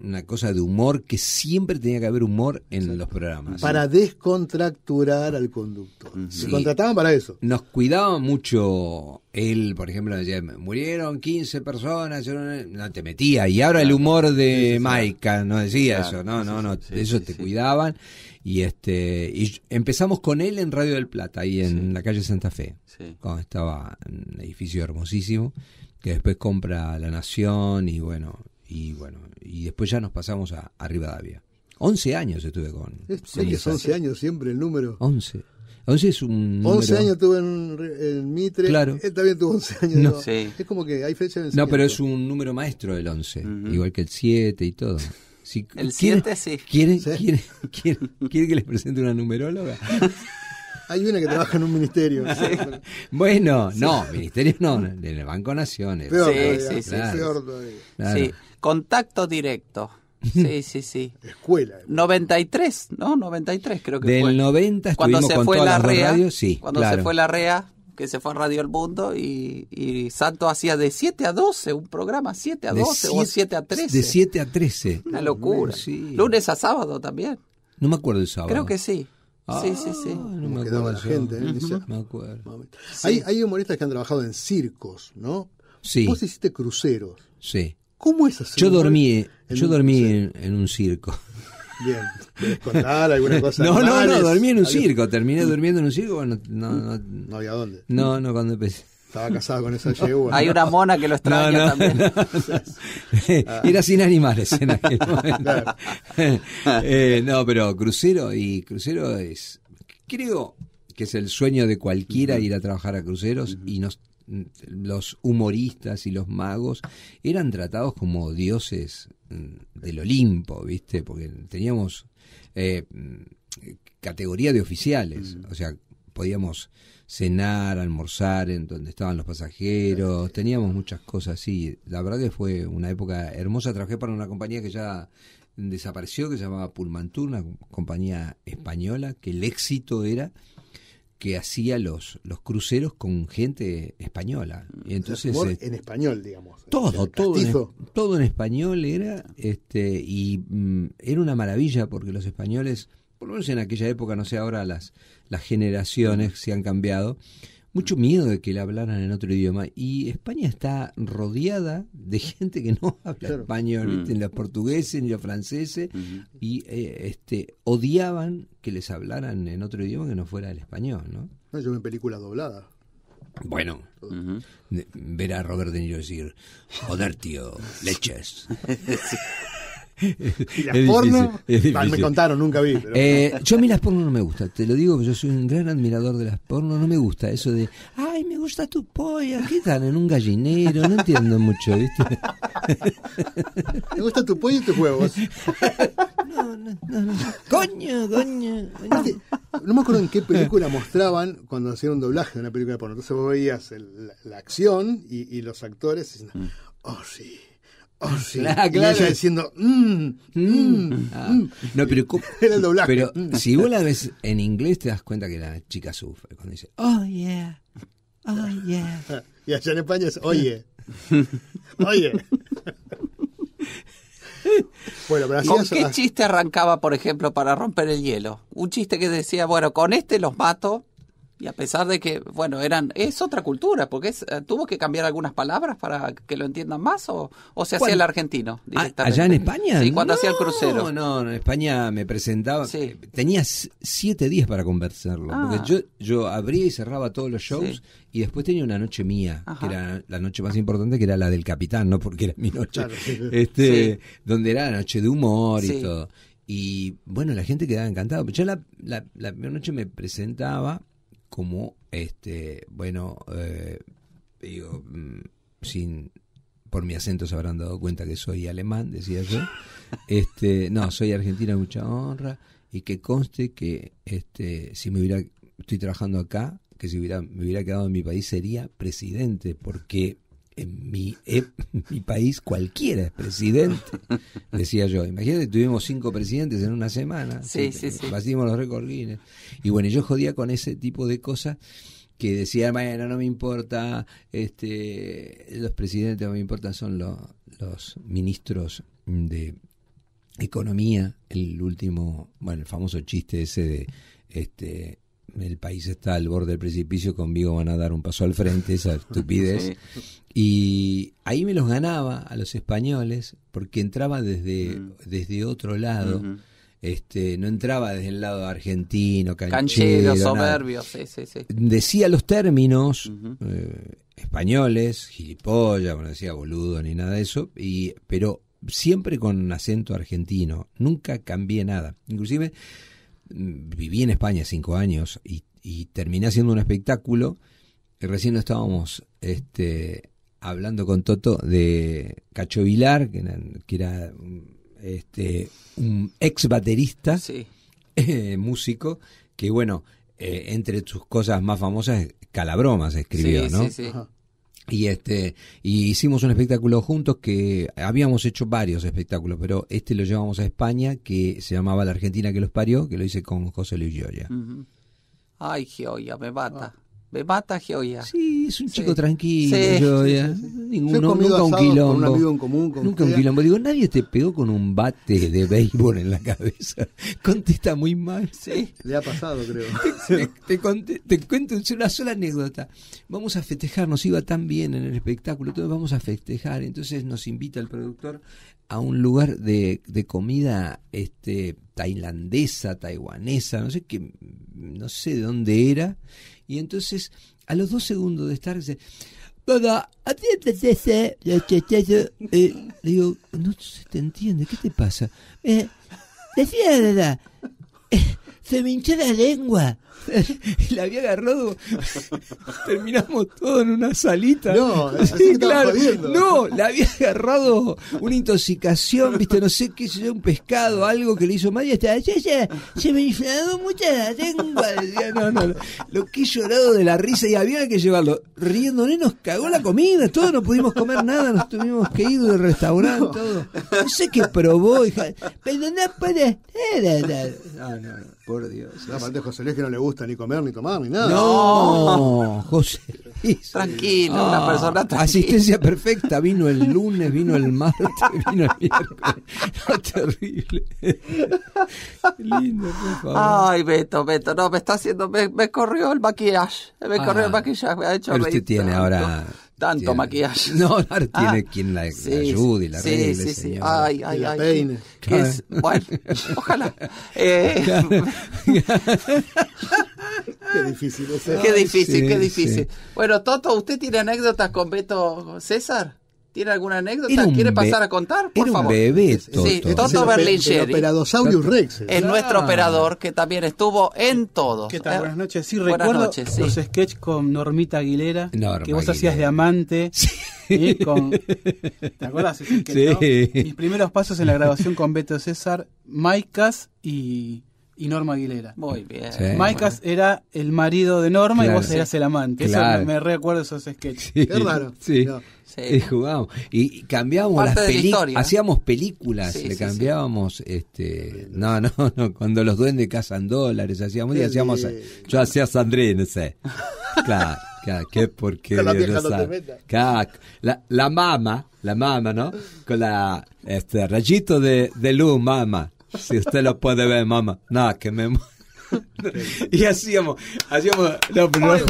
una cosa de humor, que siempre tenía que haber humor en los programas. Para descontracturar al conductor. Se contrataban para eso. Nos cuidaban mucho él, por ejemplo, decía, murieron 15 personas, no te metía. Y ahora el humor de Maika no decía eso, no, no, no, eso te cuidaban. Y este y empezamos con él en Radio del Plata, ahí en la calle Santa Fe, cuando estaba en un edificio hermosísimo, que después compra La Nación y bueno, y bueno, y después ya nos pasamos a, a Rivadavia. 11 años estuve con. él. (laughs) es 11 años siempre el número. 11. 11 es un. 11 años tuve en, Mitre. Claro. Él también tuvo 11 años. Es como que hay fecha de No, pero es un número maestro el 11. Igual que el 7 y todo. Si, el 7 sí. ¿quiere, que les presente una numeróloga? (laughs) Hay una que trabaja en un ministerio. (laughs) Bueno, no, ministerio no, en el Banco Naciones. sí, sí, sí, sí, Contacto directo. Sí, sí, sí. Escuela. 93, eh. ¿no? 93 creo que Del fue. Del 90 cuando se con fue todas la REA, Cuando se fue la REA, que se fue a Radio El Mundo, y, y hacía de 7 a 12 un programa, 7 a 12 o 7 a 13. De 7 a 13. Una locura. Lunes a sábado también. No me acuerdo el sábado. Creo que sí. Ah, sí, sí, sí. No me acuerdo. La ¿eh? Hay, hay humoristas que han trabajado en circos, ¿no? Sí. Vos hiciste cruceros. Sí. ¿Cómo es así? Yo dormí, en, yo dormí en, un circo. Bien, contar alguna (laughs) cosa? no, no, no, dormí en un circo, terminé durmiendo en un circo, no, no, había dónde. No, no, cuando empecé. Estaba casado con esa yegua. Hay una mona que lo extraña también. (laughs) Era sin animales en aquel momento. (laughs) eh, no, pero crucero y crucero es, creo que es el sueño de cualquiera ir a trabajar a cruceros y no los humoristas y los magos eran tratados como dioses mm, del Olimpo, ¿viste? Porque teníamos eh, mm, categoría de oficiales, mm. o sea, podíamos cenar, almorzar en donde estaban los pasajeros, teníamos muchas cosas así. La verdad que fue una época hermosa, trabajé para una compañía que ya desapareció, que se llamaba Pulmantur, una compañía española, que el éxito era que hacía los, los cruceros con gente española. Y entonces, eh, en español, digamos. Todo, todo en, todo en español era, este, y mm, era una maravilla porque los españoles, por lo menos en aquella época, no sé ahora las, las generaciones se han cambiado, mucho miedo de que le hablaran en otro idioma. Y España está rodeada de gente que no (laughs) habla español, ni mm. los portugueses, ni los franceses, y eh, este, odiaban que les hablaran en otro idioma que no fuera el español. ¿no? no yo en película Bueno, ver a Robert De Niro decir, joder tío, leches. (laughs) ¿Y las porno? Ah, me contaron, nunca vi. Eh, yo a las porno no me gusta, te lo digo, yo soy un gran admirador de las porno, no me gusta eso de, ay, me gusta tu polla, que están en un gallinero? No entiendo mucho, ¿viste? (laughs) me gusta tu polla y tus huevos. (laughs) no, no, no, no. Coño, coño. no me acuerdo en qué película mostraban cuando hacían un doblaje de una película de porno. Entonces vos veías la, acción y, los actores mm. oh sí claro, oh, (laughs) ah, Y ella diciendo, mm, mm, mm. Ah. No, pero, (laughs) Era el doblaje. pero si vos la ves en inglés, te das cuenta que la chica sufre. Cuando dice, oh yeah, oh yeah. (laughs) Y allá en España es, oye, oye. Bueno, ¿Con qué ah. chiste arrancaba, por ejemplo, para romper el hielo? Un chiste que decía, bueno, con este los mato y a pesar de que, bueno, eran es otra cultura, porque eh, tuvo que cambiar algunas palabras para que lo entiendan más o, o se hacía el argentino ah, ¿Allá en España? Sí, cuando no, hacía el crucero. No, no, en España me presentaba. Tenía siete días para conversarlo. Porque ah. yo, yo abría y cerraba todos los shows y después tenía una noche mía, que era la noche más importante, que era la del capitán, no porque era mi noche. este, Donde era la noche de humor y todo. Y bueno, la gente quedaba encantada. Yo la, la, la noche me presentaba como, este, bueno, eh, digo, mm, sin, por mi acento se habrán dado cuenta que soy alemán, decía yo. (laughs) Este, no, soy argentina, mucha honra. Y que conste que este, si me hubiera, estoy trabajando acá, que si hubiera, me hubiera quedado en mi país sería presidente, porque en mi, e, mi país cualquiera es presidente, decía yo. Imagínate, tuvimos cinco presidentes en una semana. Sí, sí, sí. Batimos los recordines. Y bueno, yo jodía con ese tipo de cosas que decía, bueno, no me importa, este, los presidentes no me importan, son los, ministros de economía, el último, bueno, el famoso chiste ese de, este, el país está al borde del precipicio, conmigo van a dar un paso al frente, esa (laughs) estupidez. Y ahí me los ganaba a los españoles porque entraba desde, mm. desde otro lado. Este, no entraba desde el lado argentino, canchero, canchero soberbio, sí, sí, sí. Decía los términos eh, españoles, gilipollas, no decía boludo ni nada de eso, y, pero siempre con acento argentino, nunca cambié nada. Inclusive viví en España cinco años y, terminé haciendo un espectáculo. recién estábamos este, hablando con Toto de Cacho Vilar, que era, este, un ex baterista, (laughs) eh, músico, que bueno, eh, entre sus cosas más famosas, Calabromas escribió, ¿no? Sí, y este y hicimos un espectáculo juntos que habíamos hecho varios espectáculos pero este lo llevamos a España que se llamaba la Argentina que los parió que lo hice con José Luis Gioia ay Gioia me mata me mata Geoya. Sí, es un chico tranquilo, nunca un quilombo. nunca un quilombo. Digo, nadie te pegó con un bate de béisbol en la cabeza. (laughs) Contesta muy mal. Sí. Le ha pasado, creo. (laughs) te, cuento una sola anécdota. Vamos a festejar, nos iba tan bien en el espectáculo, entonces vamos a festejar. Entonces nos invita el productor a un lugar de, de comida este, tailandesa, taiwanesa, no sé qué, no sé de dónde era y entonces, a los dos segundos de estar, dice, eh, digo, no se te entiende, ¿qué te pasa? Eh, decía la eh, se me hinchó la lengua. (laughs) la había agarrado. (laughs) Terminamos todo en una salita. No, (laughs) sí, claro. No, la había agarrado una intoxicación, viste, no sé qué un pescado, algo que le hizo mal y ya, ya, se me inflado mucha la lengua. No, no, no, Lo que he llorado de la risa y había que llevarlo. Riéndole nos cagó la comida, todo, no pudimos comer nada, nos tuvimos que ir del restaurante, todo. No sé qué probó, hija. Pero No, no, por Dios. La José que no le ni comer, ni tomar, ni nada. No, (laughs) José. Tranquilo, una ah, persona tranquila. Asistencia perfecta, vino el lunes, vino el martes, (laughs) vino el miércoles. terrible. Lindo, por favor. Ay, Beto, Beto, no, me está haciendo, me, me corrió el maquillaje, me ah. corrió el maquillaje, me ha hecho Pero usted tiene ahora tanto maquillaje. (laughs) No, no ah, tiene quien la, ayude y la sí, sí, sí. Ay, ay, ay. Que, es, bueno, ojalá. (laughs) Eh, qué difícil es Qué difícil, qué difícil. Bueno, Toto, ¿usted tiene anécdotas con Beto César? ¿Tiene alguna anécdota? ¿Quiere pasar a contar? Por era favor. un bebé, Toto. Sí, Toto Berlingeri. El Rex. Es nuestro ah. operador que también estuvo en todos. ¿Qué tal? Eh, buenas noches. Sí, recuerdo los sketch con Normita Aguilera, que vos hacías de amante. Sí. ¿eh? ¿Te acuerdas? Sí. Mis primeros pasos en la grabación con Beto César, Maicas y y Norma Aguilera. Muy bien. Maicas era el marido de Norma y vos eras el amante. Claro. Eso me recuerdo esos sketches. Sí, es raro. Sí. Y jugábamos. Y, cambiábamos las películas. hacíamos películas. le cambiábamos. este No, no, (laughs) no. Cuando los duendes cazan dólares, hacíamos. hacíamos yo hacía Sandrine, no sé. Claro. qué porque la, no la, la, mama, la mama, ¿no? Con la este rayito de, de luz, mama. Si usted los puede ver, mamá. Nada, que me... (laughs) y hacíamos, hacíamos, no, muy jodíamos,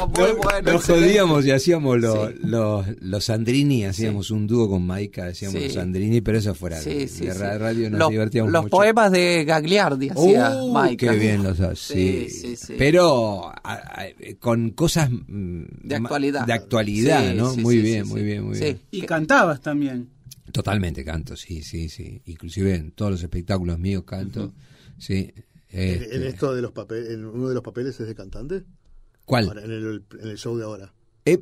bueno, muy bueno, jodíamos y hacíamos los, los, Sandrini, hacíamos un dúo con Maica, hacíamos los Sandrini, pero eso fuera de radio, nos un divertíamos los poemas de Gagliardi hacía ¡Uh! Maica. Qué bien los sí. Pero a, con cosas mm, de actualidad, de actualidad, ¿no? muy bien, muy bien, muy bien. Y cantabas también. Totalmente canto, sí, sí, sí. Inclusive en todos los espectáculos míos canto, sí. ¿En, este. esto de los papeles, en uno de los papeles es de cantante? ¿Cuál? en, el, show de ahora. Eh,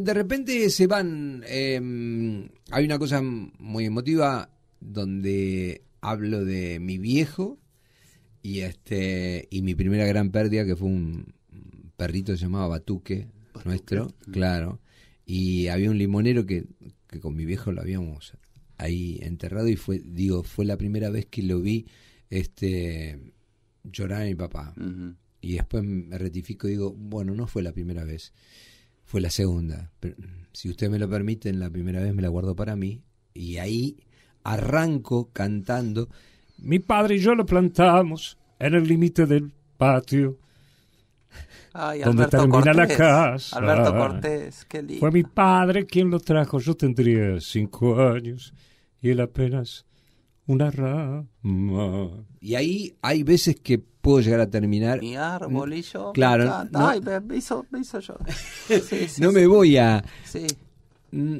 de repente se van. Em, hay una cosa muy emotiva donde hablo de mi viejo y este y mi primera gran pérdida que fue un perrito se llamaba Batuque. nuestro, claro. Y había un limonero que que con mi viejo lo habíamos ahí enterrado y fue, digo, fue la primera vez que lo vi este, llorar a mi papá. Y después me rectifico y digo, bueno, no fue la primera vez, fue la segunda. Pero, si ustedes me lo permiten, la primera vez me la guardo para mí. Y ahí arranco cantando. Mi padre y yo lo plantamos en el límite del patio donde termina la casa. Alberto Cortés, qué lindo. Fue mi padre quien lo trajo. Yo tendría cinco años y él apenas una rama. Y ahí hay veces que puedo llegar a terminar. Mi árbol y yo. Claro. no, Ay, me hizo, yo. (laughs) no me voy a. Sí. Mm,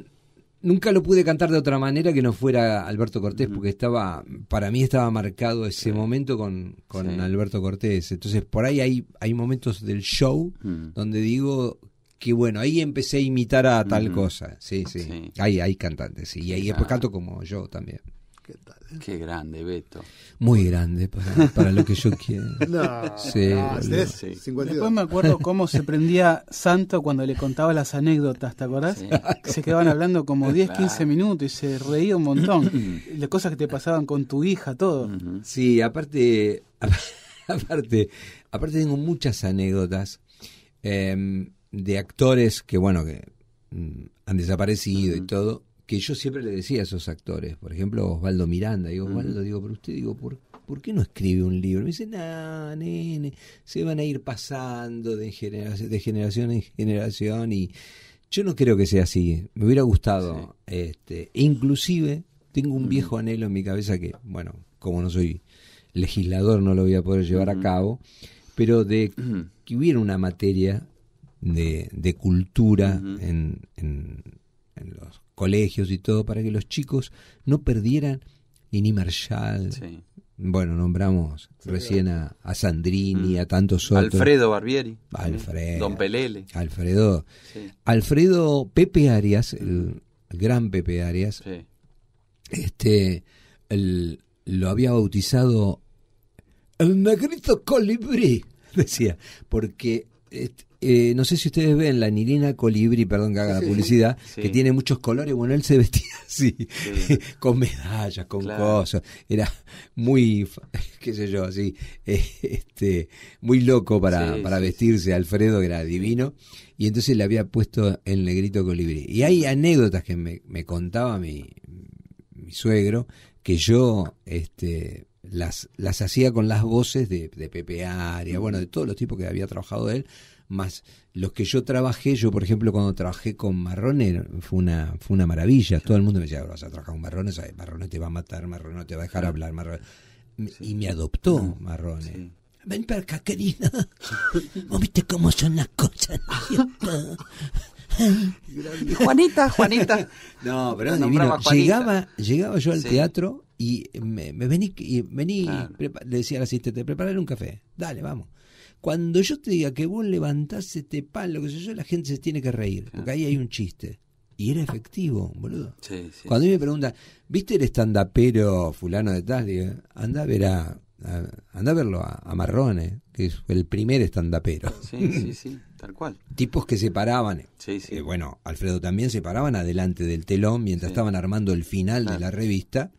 nunca lo pude cantar de otra manera que no fuera Alberto Cortés, porque estaba, para mí estaba marcado ese momento con, con Alberto Cortés. Entonces, por ahí hay, hay momentos del show mm. donde digo que bueno, ahí empecé a imitar a tal cosa. Sí, sí, Hay, hay cantantes, y ahí después canto como yo también. ¿Qué grande, Beto. Muy grande para, lo que yo quiero. (laughs) sí, Después me acuerdo cómo se prendía Santo cuando le contaba las anécdotas, ¿te acordás? Se quedaban hablando como 10, 15 minutos y se reía un montón. Las (clears throat) cosas que te pasaban con tu hija, todo. Sí, aparte, (laughs) aparte, aparte tengo muchas anécdotas em, de actores que, bueno, que mm, han desaparecido y todo que yo siempre le decía a esos actores, por ejemplo Osvaldo Miranda, digo, Osvaldo, digo, pero usted, digo, ¿por, qué no escribe un libro? Me dice, nada, nene, se van a ir pasando de, generación, de generación en generación y yo no creo que sea así, me hubiera gustado, este, inclusive tengo un viejo anhelo en mi cabeza que, bueno, como no soy legislador no lo voy a poder llevar a cabo, pero de que hubiera una materia de, cultura en en los colegios y todo, para que los chicos no perdieran ni Marshall. Bueno, nombramos recién a, a Sandrini, mm. a tantos otros. Alfredo Barbieri. Alfredo. Don Pelele. Alfredo. Alfredo Pepe Arias, el, gran Pepe Arias, este, lo había bautizado el negrito colibrí, (laughs) decía, porque este, eh, no sé si ustedes ven la Nirina Colibri, perdón que haga la publicidad, que tiene muchos colores. Bueno, él se vestía (laughs) así, (laughs) con medallas, con cosas. Era muy, (laughs) qué sé yo, así, eh, este, muy loco para, para vestirse. Alfredo, era divino. Y entonces le había puesto el negrito Colibri Y hay anécdotas que me, contaba mi, suegro, que yo este, las, las hacía con las voces de, de Pepe Aria, bueno, de todos los tipos que había trabajado él, más los que yo trabajé, yo por ejemplo cuando trabajé con Marrone fue una, fue una maravilla, todo el mundo me decía, vas a trabajar con Marrone, Marrone te va a matar, Marrone te va a dejar hablar, Marrone. Y me adoptó Marrone. Ven perca querida. (laughs) ¿Vos viste cómo son las cosas? (laughs) Juanita, Juanita. (laughs) No, pero Llegaba, llegaba yo al teatro y me, vení, y vení le decía al asistente, preparar un café. Dale, vamos. Cuando yo te diga que vos levantás este palo, que sé yo, la gente se tiene que reír, porque ahí hay un chiste. Y era efectivo, boludo. Cuando me pregunta ¿viste el estandapero fulano de tal? andá anda a ver a, anda verlo a, Marrone, que es el primer estandapero. Sí, (laughs) sí, sí, tal cual. Tipos que se paraban, eh, eh, bueno, Alfredo también se paraban adelante del telón mientras estaban armando el final de la revista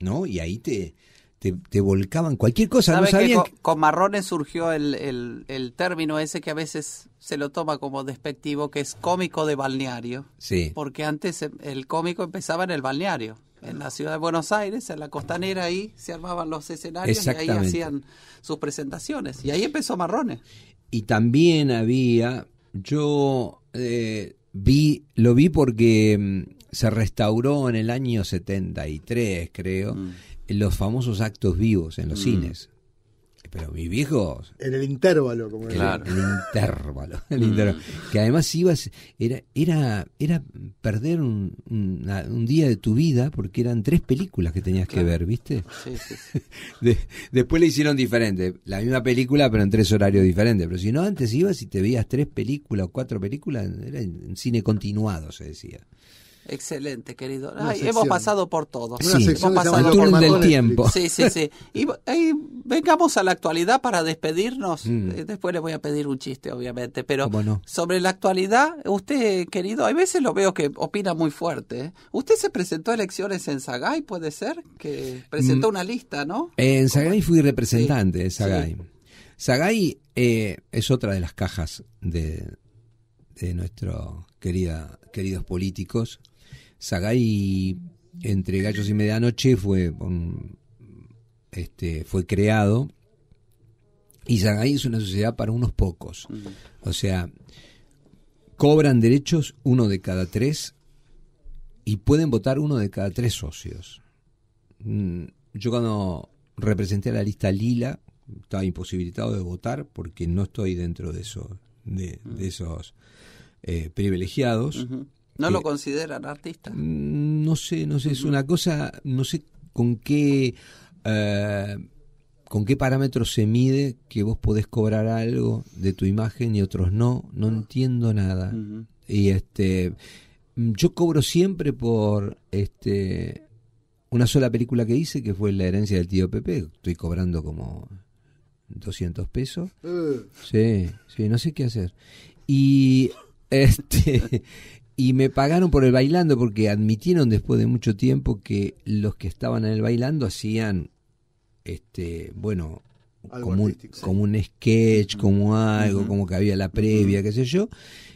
¿no? Y ahí te, te, volcaban cualquier cosa. no sabían con, Marrones surgió el, término ese que a veces se lo toma como despectivo, que es cómico de balneario. Sí. Porque antes em, el cómico empezaba en el balneario. En la ciudad de Buenos Aires, en la costanera, ahí se armaban los escenarios y ahí hacían sus presentaciones. Y ahí empezó Marrones. Y también había, yo eh, vi, lo vi porque mm, se restauró en el año 73, creo, mm. los famosos actos vivos en los mm. cines. Pero mis viejos. En el intervalo, como claro. El, intervalo. El mm. intervalo. Que además ibas. Era, era, era perder un, un, día de tu vida porque eran tres películas que tenías que ver, ¿viste? (laughs) después le hicieron diferente. La misma película, pero en tres horarios diferentes. Pero si no, antes ibas y te veías tres películas o cuatro películas. Era en cine continuado, se decía. Excelente, querido. hemos pasado por todo. Sí, hemos pasado del tiempo. Sí, sí, sí. Y, vengamos a la actualidad para despedirnos. Mm. Eh, después le voy a pedir un chiste, obviamente. Pero sobre la actualidad, usted, querido, hay veces lo veo que opina muy fuerte. ¿eh? Usted se presentó a elecciones en Sagay, puede ser, que presentó mm. una lista, ¿no? En Sagay fui representante de Sagay. Eh, es otra de las cajas de, de nuestros queridos políticos Zagay, entre Gallos y Medianoche fue, este, fue creado y Zagay es una sociedad para unos pocos. O sea, cobran derechos uno de cada tres y pueden votar uno de cada tres socios. Mm, yo cuando representé a la lista Lila estaba imposibilitado de votar porque no estoy dentro de, de, esos eh, privilegiados. ¿No lo consideran artista? Mm, no sé, no sé, es una cosa, no sé con qué... Eh, con qué parámetros se mide que vos podés cobrar algo de tu imagen y otros no, no entiendo nada. Y este mm, yo cobro siempre por este una sola película que hice que fue La herencia del tío Pepe, estoy cobrando como 200 pesos. Eh. Sí, sí, no sé qué hacer. Y (laughs) este y me pagaron por el bailando porque admitieron después de mucho tiempo que los que estaban en el bailando hacían, este, bueno, como, un, como un sketch, como algo, como que había la previa, qué sé yo.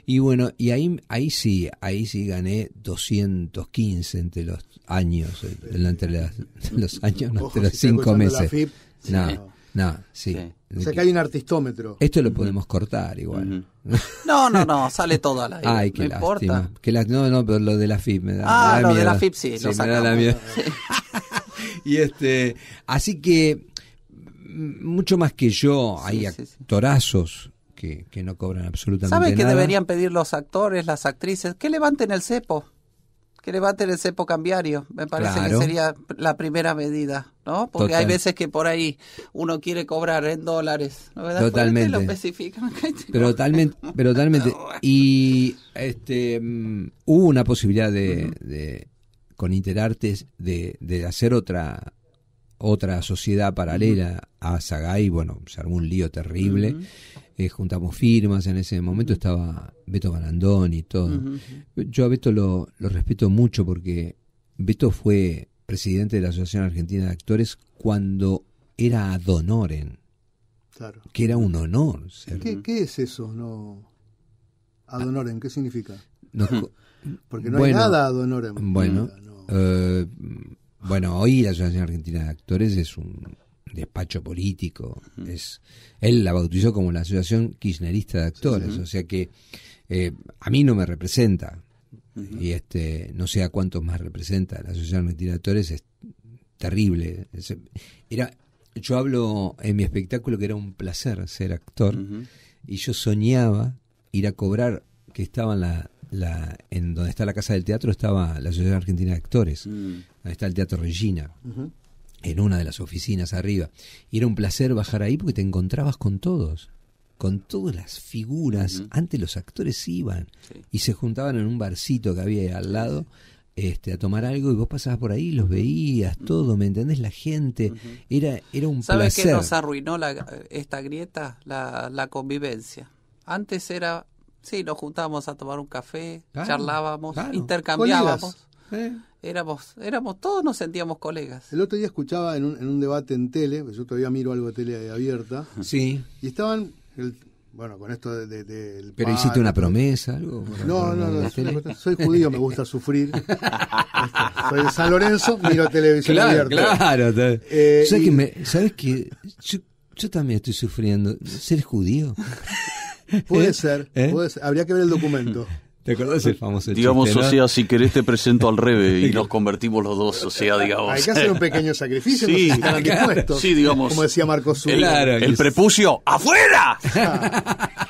Y bueno, y ahí, ahí sí, ahí sí gané 215 entre los años, entre, (laughs) los años, no, entre los cinco meses. FIP, no, sí. O sea que hay un artistómetro. Esto lo podemos cortar igual. (laughs) No, no, no, sale todo a la Ay, qué no lástima. Importa. la... No, no, pero lo de la FIP me da. Ah, lo de la FIP sí, lo sacamos. (laughs) (laughs) y este, así que mm, mucho más que yo, hay actorazos que, que, no cobran absolutamente nada. ¿Saben qué deberían pedir los actores, las actrices, que levanten el cepo? que tener el cepo cambiario. Me parece que sería la primera medida, ¿no? Porque hay veces que por ahí uno quiere cobrar en dólares, ¿no? ¿verdad? Totalmente. Lo especifican. (laughs) Este pero totalmente, pero totalmente. (laughs) Y este mm, hubo una posibilidad de, de con Interartes de, de hacer otra otra sociedad paralela a Sagay, bueno, se armó un lío terrible. Eh, juntamos firmas, en ese momento estaba Beto Galandón y todo. Yo a Beto lo, respeto mucho porque Beto fue presidente de la Asociación Argentina de Actores cuando era ad Claro. Que era un honor. ¿Qué, es eso? No... Ad ah. honorem, ¿qué significa? (laughs) Porque no hay nada ad Bueno, eh, bueno, hoy la Asociación Argentina de Actores es un despacho político. Es, él la bautizó como la Asociación Kirchnerista de Actores, o sea que eh, a mí no me representa. Y este, no sé a cuántos más representa la Asociación Argentina de Actores, es terrible. era, yo hablo en mi espectáculo que era un placer ser actor y yo soñaba ir a cobrar que estaba la, en donde está la casa del teatro estaba la Asociación Argentina de Actores, mm. donde está el Teatro Regina en una de las oficinas arriba. Y era un placer bajar ahí porque te encontrabas con todos, con todas las figuras. Antes los actores iban y se juntaban en un barcito que había al lado. Este, a tomar algo y vos pasabas por ahí, los veías, todo, ¿me entendés? La gente, era, era un ¿Sabes qué nos arruinó la, esta grieta? La, convivencia. Antes era, sí, nos juntábamos a tomar un café, charlábamos, intercambiábamos. Éramos, éramos, todos nos sentíamos colegas. El otro día escuchaba en un, debate en tele, yo todavía miro algo de tele abierta. (laughs) Sí. Y estaban, bueno, con esto del... Pero hiciste una promesa, algo. No, no, no. soy judío, me gusta sufrir. (laughs) soy de San Lorenzo, miro televisión abierta. Claro, claro. Eh, ¿Sabes, que yo, también estoy sufriendo? ¿Ser judío? Puede (laughs) ¿Eh? ser, ¿Eh? puede ser, Habría que ver el documento. ¿Te acordás famoso Digamos, o sea, si querés te presento al revés y (laughs) nos convertimos los dos, o sea, digamos. Hay que hacer un pequeño sacrificio, sí, no están Sí, digamos. Como decía Marcos Zul. El, prepucio, ¡afuera! (laughs)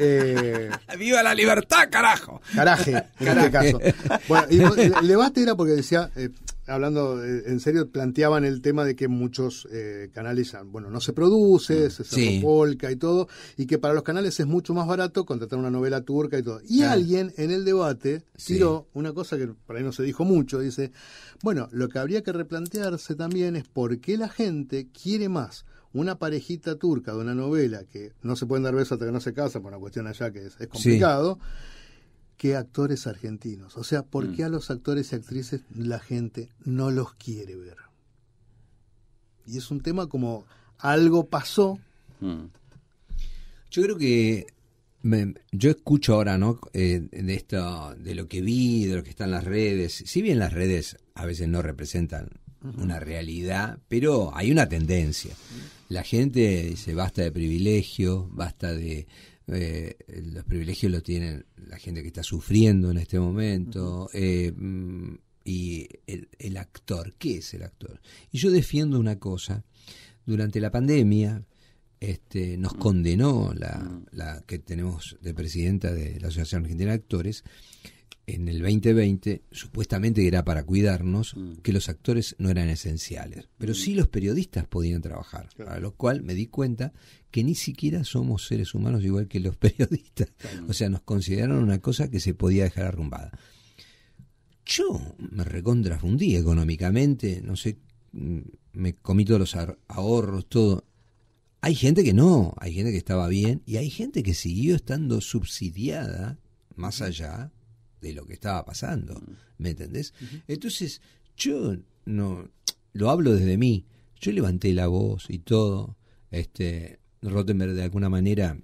Eh, ¡Viva la libertad, carajo! Caraje, en este caso. Bueno, el debate era porque decía, eh, hablando eh, en serio, planteaban el tema de que muchos eh, canales, bueno, no se produce, mm, se y todo, y que para los canales es mucho más barato contratar una novela turca y todo. Y alguien en el debate tiró una cosa que para ahí no se dijo mucho, dice, bueno, lo que habría que replantearse también es por qué la gente quiere más una parejita turca de una novela que no se pueden dar besos hasta que no se casan por una cuestión allá que es, complicado, que actores argentinos. O sea, ¿por mm. qué a los actores y actrices la gente no los quiere ver? Y es un tema como algo pasó. Mm. Yo creo que yo escucho ahora, ¿no? Eh, de esto, de lo que vi, de lo que está en las redes. Si bien las redes a veces no representan una realidad, pero hay una tendencia. La gente dice basta de privilegio, basta de eh, los privilegios los tienen la gente que está sufriendo en este momento. Eh, mm, y el, actor, ¿qué es el actor? Y yo defiendo una cosa. Durante la pandemia este, nos mm. condenó la, mm. la que tenemos de presidenta de la Asociación Argentina de Actores en el 2020, supuestamente era para cuidarnos, mm. que los actores no eran esenciales, pero mm. sí los periodistas podían trabajar, para lo cual me di cuenta que ni siquiera somos seres humanos igual que los (laughs) periodistas, o sea, nos consideraron una cosa que se podía dejar arrumbada. Yo me recontrafundí económicamente, no sé, mm, me comí todos los ahorros, todo. Hay gente que no, hay gente que estaba bien y hay gente que siguió estando subsidiada más allá de lo que estaba pasando, mm. ¿me entendés? Entonces, yo no lo hablo desde mí, yo levanté la voz y todo, este Rottenberg de alguna manera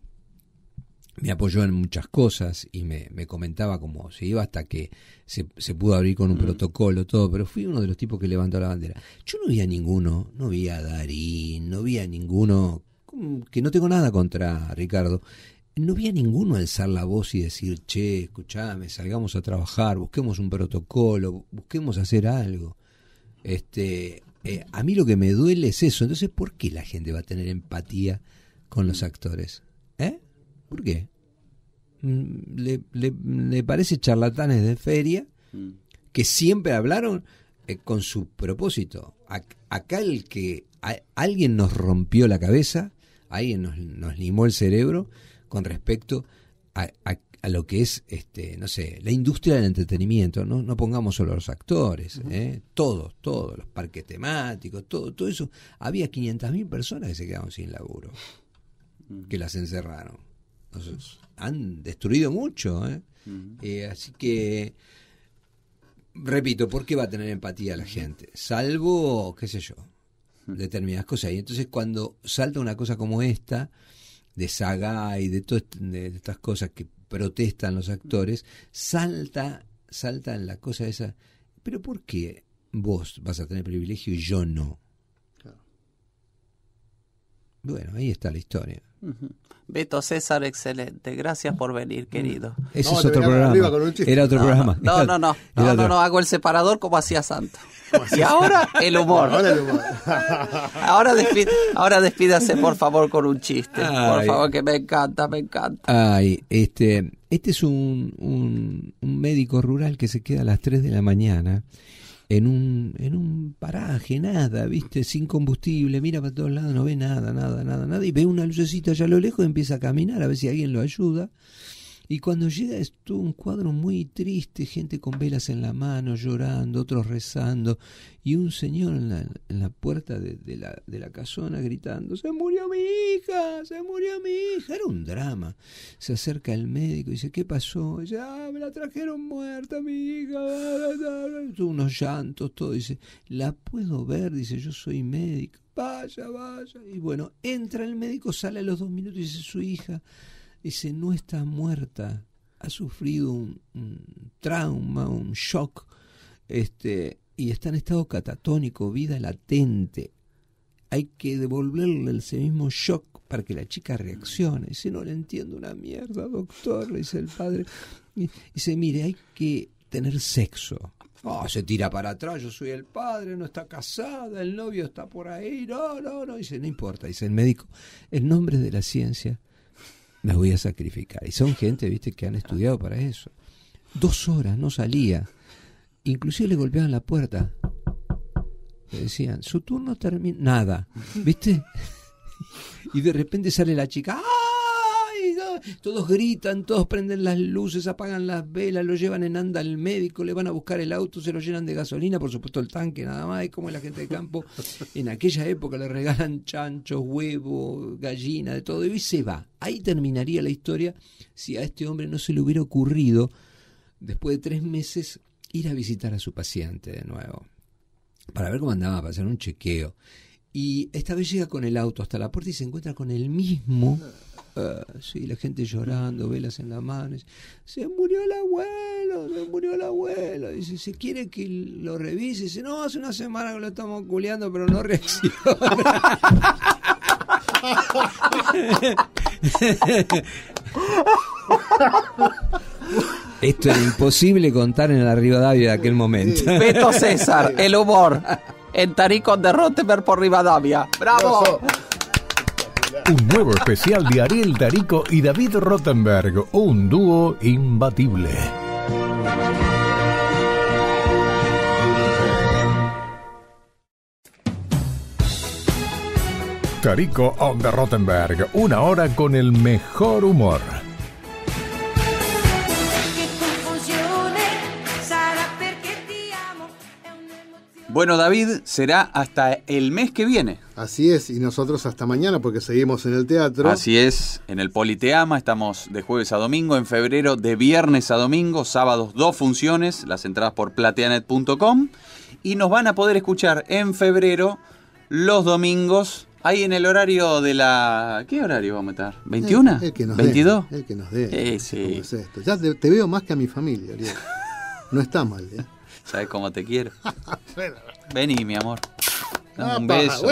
me apoyó en muchas cosas y me, me comentaba como se iba hasta que se, pudo abrir con un mm. protocolo, todo, pero fui uno de los tipos que levantó la bandera. Yo no vi a ninguno, no vi a Darín, no vi a ninguno, que no tengo nada contra Ricardo, no había ninguno alzar la voz y decir, che, escuchame, salgamos a trabajar, busquemos un protocolo, busquemos hacer algo. Este, eh, a mí lo que me duele es eso. Entonces, ¿por qué la gente va a tener empatía con los actores? ¿Eh? ¿Por qué? Mm, le, le, parece charlatanes de feria que siempre hablaron eh, con su propósito. acá el que alguien nos rompió la cabeza, alguien nos, nos limó el cerebro con respecto a, a, lo que es, este, no sé, la industria del entretenimiento. No, no pongamos solo los actores, ¿eh? todos, todos, los parques temáticos, todo, todo eso. Había 500.000 personas que se quedaron sin laburo, mm. que las encerraron. han destruido mucho. ¿eh? Mm. Eh, así que repito, ¿por qué va a tener empatía la gente? Salvo, qué sé yo, determinadas cosas. Y entonces cuando salta una cosa como esta, de saga y de todas este, estas cosas que protestan los actores, salta, salta en la cosa esa, pero ¿por qué vos vas a tener privilegio y yo no? Bueno, ahí está la historia. Beto César, excelente. Gracias por venir, mm. querido. Ese es otro programa. Era otro programa. No, no, no. No, hago el separador como hacía Santo. y ahora el humor. Ahora, ahora, despídase, por favor, con un chiste. Por favor, que me encanta, me encanta. Ay, este, este es un, un, un médico rural que se queda a las 3 de la mañana en un, en un paraje, nada, ¿viste? Sin combustible, mira para todos lados, no ve nada, nada, nada, nada, y ve una lucecita allá a lo lejos y empieza a caminar a ver si alguien lo ayuda. Y cuando llega estuvo un cuadro muy triste, gente con velas en la mano, llorando, otros rezando, y un señor en la, puerta de, la, de la casona gritando, se murió mi hija, se murió mi hija. Era un drama. Se acerca el médico y dice, ¿qué pasó? dice, ah, me la trajeron muerta mi hija. Unos llantos, todo. Dice, la puedo ver, dice, yo soy médico. Vaya, vaya. Y bueno, entra el médico, sale a los dos minutos y dice, su hija Dice, no está muerta, ha sufrido un, trauma, un shock, este, y está en estado catatónico, vida latente. Hay que devolverle ese mismo shock para que la chica reaccione. Dice, no le entiendo una mierda, doctor, le dice el padre. dice, mire, hay que tener sexo. Ah, se tira para atrás, yo soy el padre, no está casada, el novio está por ahí, no, no, no. Dice, no importa, dice el médico. el nombre de la ciencia, me voy a sacrificar. Y son gente, viste, que han estudiado para eso. Dos horas no salía. Inclusive le golpeaban la puerta. Le decían, su turno termina. Nada. ¿Viste? (laughs) y de repente sale la chica. ¡Ah! Todos gritan, todos prenden las luces, apagan las velas, lo llevan en anda al médico, le van a buscar el auto, se lo llenan de gasolina, por supuesto el tanque nada más, es como la gente de campo. (laughs) En aquella época le regalan chanchos, huevos, gallina, de todo, y se va. Ahí terminaría la historia si a este hombre no se le hubiera ocurrido, después de tres meses, ir a visitar a su paciente de nuevo, para ver cómo andaba, para hacer un chequeo. Y esta vez llega con el auto hasta la puerta y se encuentra con el mismo eh, sí, la gente llorando, velas en las manos. Se murió el abuelo, se murió el abuelo. Dice, se quiere que lo revise. Dice, no, hace una semana que lo estamos culeando, pero no reacciona. (laughs) Esto era imposible contar en la Rivadavia de aquel momento. Beto César, el humor. En Tarico de por Rivadavia. ¡Bravo! Un nuevo especial de Ariel Tarico y David Rottenberg, un dúo imbatible. Tarico on the Rottenberg, una hora con el mejor humor Bueno, David, será hasta el mes que viene. Así es, y nosotros hasta mañana porque seguimos en el teatro. Así es, en el Politeama estamos de jueves a domingo, en febrero de viernes a domingo, sábados dos funciones, las entradas por plateanet.com y nos van a poder escuchar en febrero los domingos Ahí en el horario de la. ¿Qué horario vamos a meter? ¿21? ¿22? que nos dé. Ya te, veo más que a mi familia, No está mal, ¿eh? ¿Sabes cómo te quiero? (laughs) Vení, mi amor. Dame un beso.